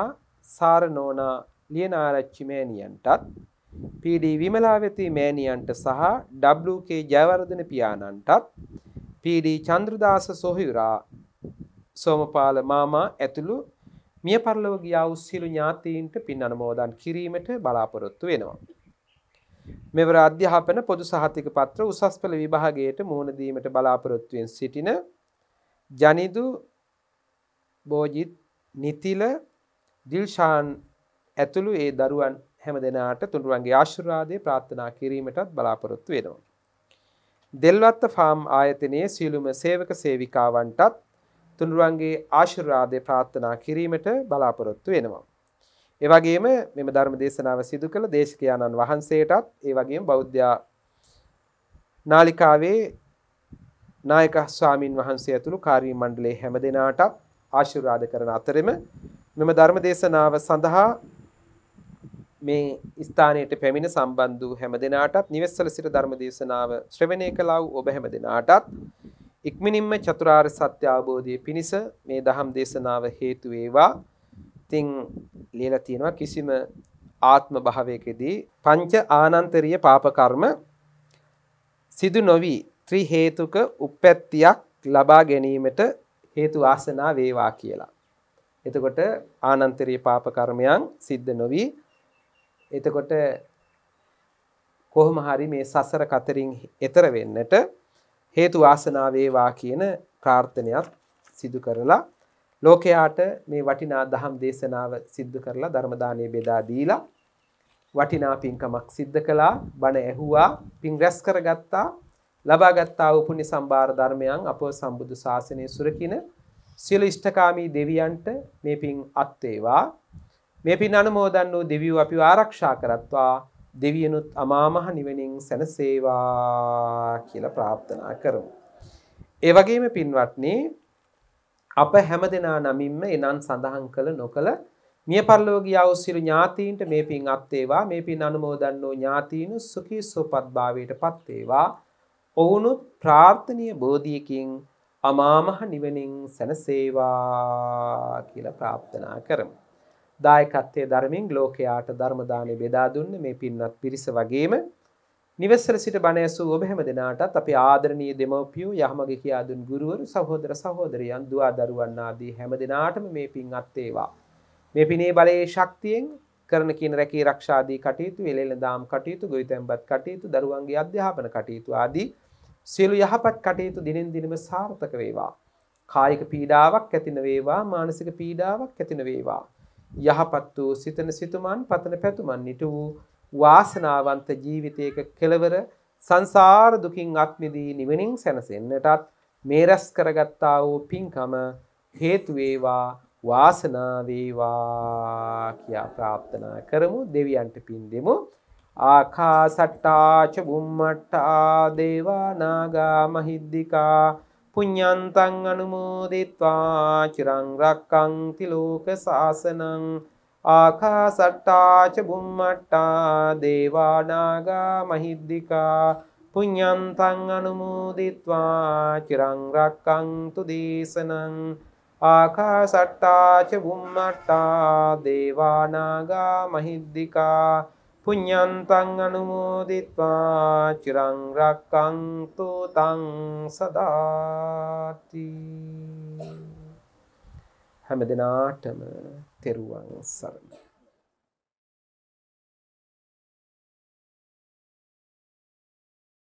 B: සාර නෝනා ලියනාරච්චි මෑණියන්ටත් PD විමලාවති මෑණියන්ට සහ WK ජයවර්ධන පියාණන්ටත් PD චන්ද්‍රදාස සොහිරා සෝමපාල මාමා ඇතුළු මිය පරලොව ගියා වූ සියලු ඥාතීන්ට පින් අනුමෝදන් කිරීමට බලාපොරොත්තු වෙනවා. මෙවර අධ්‍යාපන පොදු සහතික පත්‍ර උසස් පෙළ විභාගයට මුහුණ දීමට බලාපොරොත්තුෙන් සිටින ජනිදු බෝජිත් නිතිල දිල්ෂාන් ඇතුළු ඒ දරුවන් හැම දෙනාට තුන්රුවන්ගේ ආශුරාදය ප්‍රාත්ථනා කිරීමටත් බලාපොරොත්තු වෙනවා. දෙල්වත්ත ෆාම් ආයතනයේ සියලුම සේවක සේවිකාවන්ටත් තුනුරුවන්ගේ ආශිර්වාදය ප්‍රාර්ථනා කිරීමට බලාපොරොත්තු වෙනවා. එවගේම මෙම ධර්ම දේශනාව සිදු කළ දේශකයාණන් වහන්සේටත් ඒ වගේම බෞද්ධයා නාලිකාවේ නායක ස්වාමින් වහන්සේ ඇතුළු කාර්ය මණ්ඩලයේ හැම දෙනාටත් ආශිර්වාද කරන අතරෙම මෙම ධර්ම දේශනාව සඳහා මේ ස්ථානයට පැමිණ සම්බන්ධ වූ හැම දෙනාටත් නිවෙස්වල සිට ධර්ම දේශනාව ශ්‍රවණය කළා වූ ඔබ හැම දෙනාටත් ඉක්මනින්ම චතුරාර් සත්‍ය අවබෝධය පිණිස මේ දහම් දේශනාව හේතුවේවා තිං ලියල තියෙනවා කිසිම ආත්ම භාවයකදී පංච ආනන්තරීය පාපකර්ම සිදු නොවී ත්‍රි හේතුක උපැත්තියක් ලබා ගැනීමට හේතු ආසනා වේවා කියලා. එතකොට ආනන්තරීය පාප කර්මයන් සිද්ධ නොවි. එතකොට කොහොම හරි මේ සසර කතරින් එතර වෙන්නට හේතු වාසනා වේවා කියන ප්‍රාර්ථනයක් සිදු කරලා ලෝකයාට මේ වටිනා දහම් දේශනාව සිද්ධ කරලා ධර්ම දාණය බෙදා දීලා වටිනා පින්කමක් සිද්ධ කළා බණ ඇහුවා පින් රැස් කරගත්තා ලබාගත්තා වූ පුණ්‍ය සම්භාර ධර්මයන් අපව සම්බුදු ශාසනය සුරකින සියලු ඉෂ්ඨකාමී දෙවියන්ට මේ පින් අත් වේවා මේ පින් අනුමෝදන් වූ දෙවියෝ අපිව ආරක්ෂා කරත්වා දෙවියනුත් අමාමහ නිවනින් සැනසේවා කියලා ප්‍රාර්ථනා කරමු. ඒ වගේම පින්වත්නි අප හැම දෙනා නමින්ම එනන් සඳහන් කළ නොකළ මිය පරලොව ගියා වූ සියලු ඥාතීන්ට මේ පින් අත් වේවා මේ පින් අනුමෝදන් වූ ඥාතීන් සුඛී සුවපත්භාවයටපත් වේවා ඔවුනුත් ප්‍රාර්ථනීය බෝධියකින් අමාමහ නිවනින් සැනසේවා කියලා ප්‍රාර්ථනා කරමු දායකත්වයේ ධර්මයෙන් ලෝකයාට ධර්ම දාණය බෙදා දුන්නේ මේ පින්වත් පිරිස වගේම නිවසර සිට බණ ඇසූ ඔබ හැම දෙනාටත් අපේ ආදරණීය දෙමව්පියෝ යහමගේ කියා දුන් ගුරුවරු සහෝදර සහෝදරියන් දුවා දරුවන් ආදී හැම දෙනාටම මේ පින් අත් වේවා. මේ පිනේ බලයේ ශක්තියෙන් කරන කියන රැකී රක්ෂාදී කටයුතු, එළෙල දාම් කටයුතු, ගොවිතැන්පත් කටයුතු, දරුවන්ගේ අධ්‍යාපන කටයුතු ආදී සියලු යහපත් කටයුතු දිනෙන් දිනම සාර්ථක වේවා. කායික පීඩාවක් ඇති නොවේවා, මානසික පීඩාවක් ඇති නොවේවා. යහපත් වූ සිතන සිතුමන් පතන පැතුමන් නිට වූ වාසනාවන්ත ජීවිතයක කෙළවර සංසාර දුකින් අත්මිදී නිවනින් සැනසෙන්න්නටත් මේ රැස් කරගත්තා වූ පින්කම හේතුවේවා වාසනාවේවා කියා ප්‍රාප්තනා කරමු දෙවියන්ට පින් දෙමු. ආකා සට්ටාච බුම්මට්ටා දේවානාගා මහිද්දිකා පුඤ්ඤන්තං අනුමෝදිත්වා චිරං රක්කන්ති ලෝක සාසනං ආකාසට්ටා ච බුම්මට්ටා දේවා නාග මහිද්దికා පුඤ්ඤන්තං අනුමෝදිත්වා චිරං රක්කන්තු දේශනං ආකාසට්ටා ච බුම්මට්ටා දේවා නාග මහිද්దికා පුඤ්ඤන්තං අනුමෝදිත්වා චිරං රක්කන්තු තං සදාති හැමදිනාටම තෙරුවන් සරණයි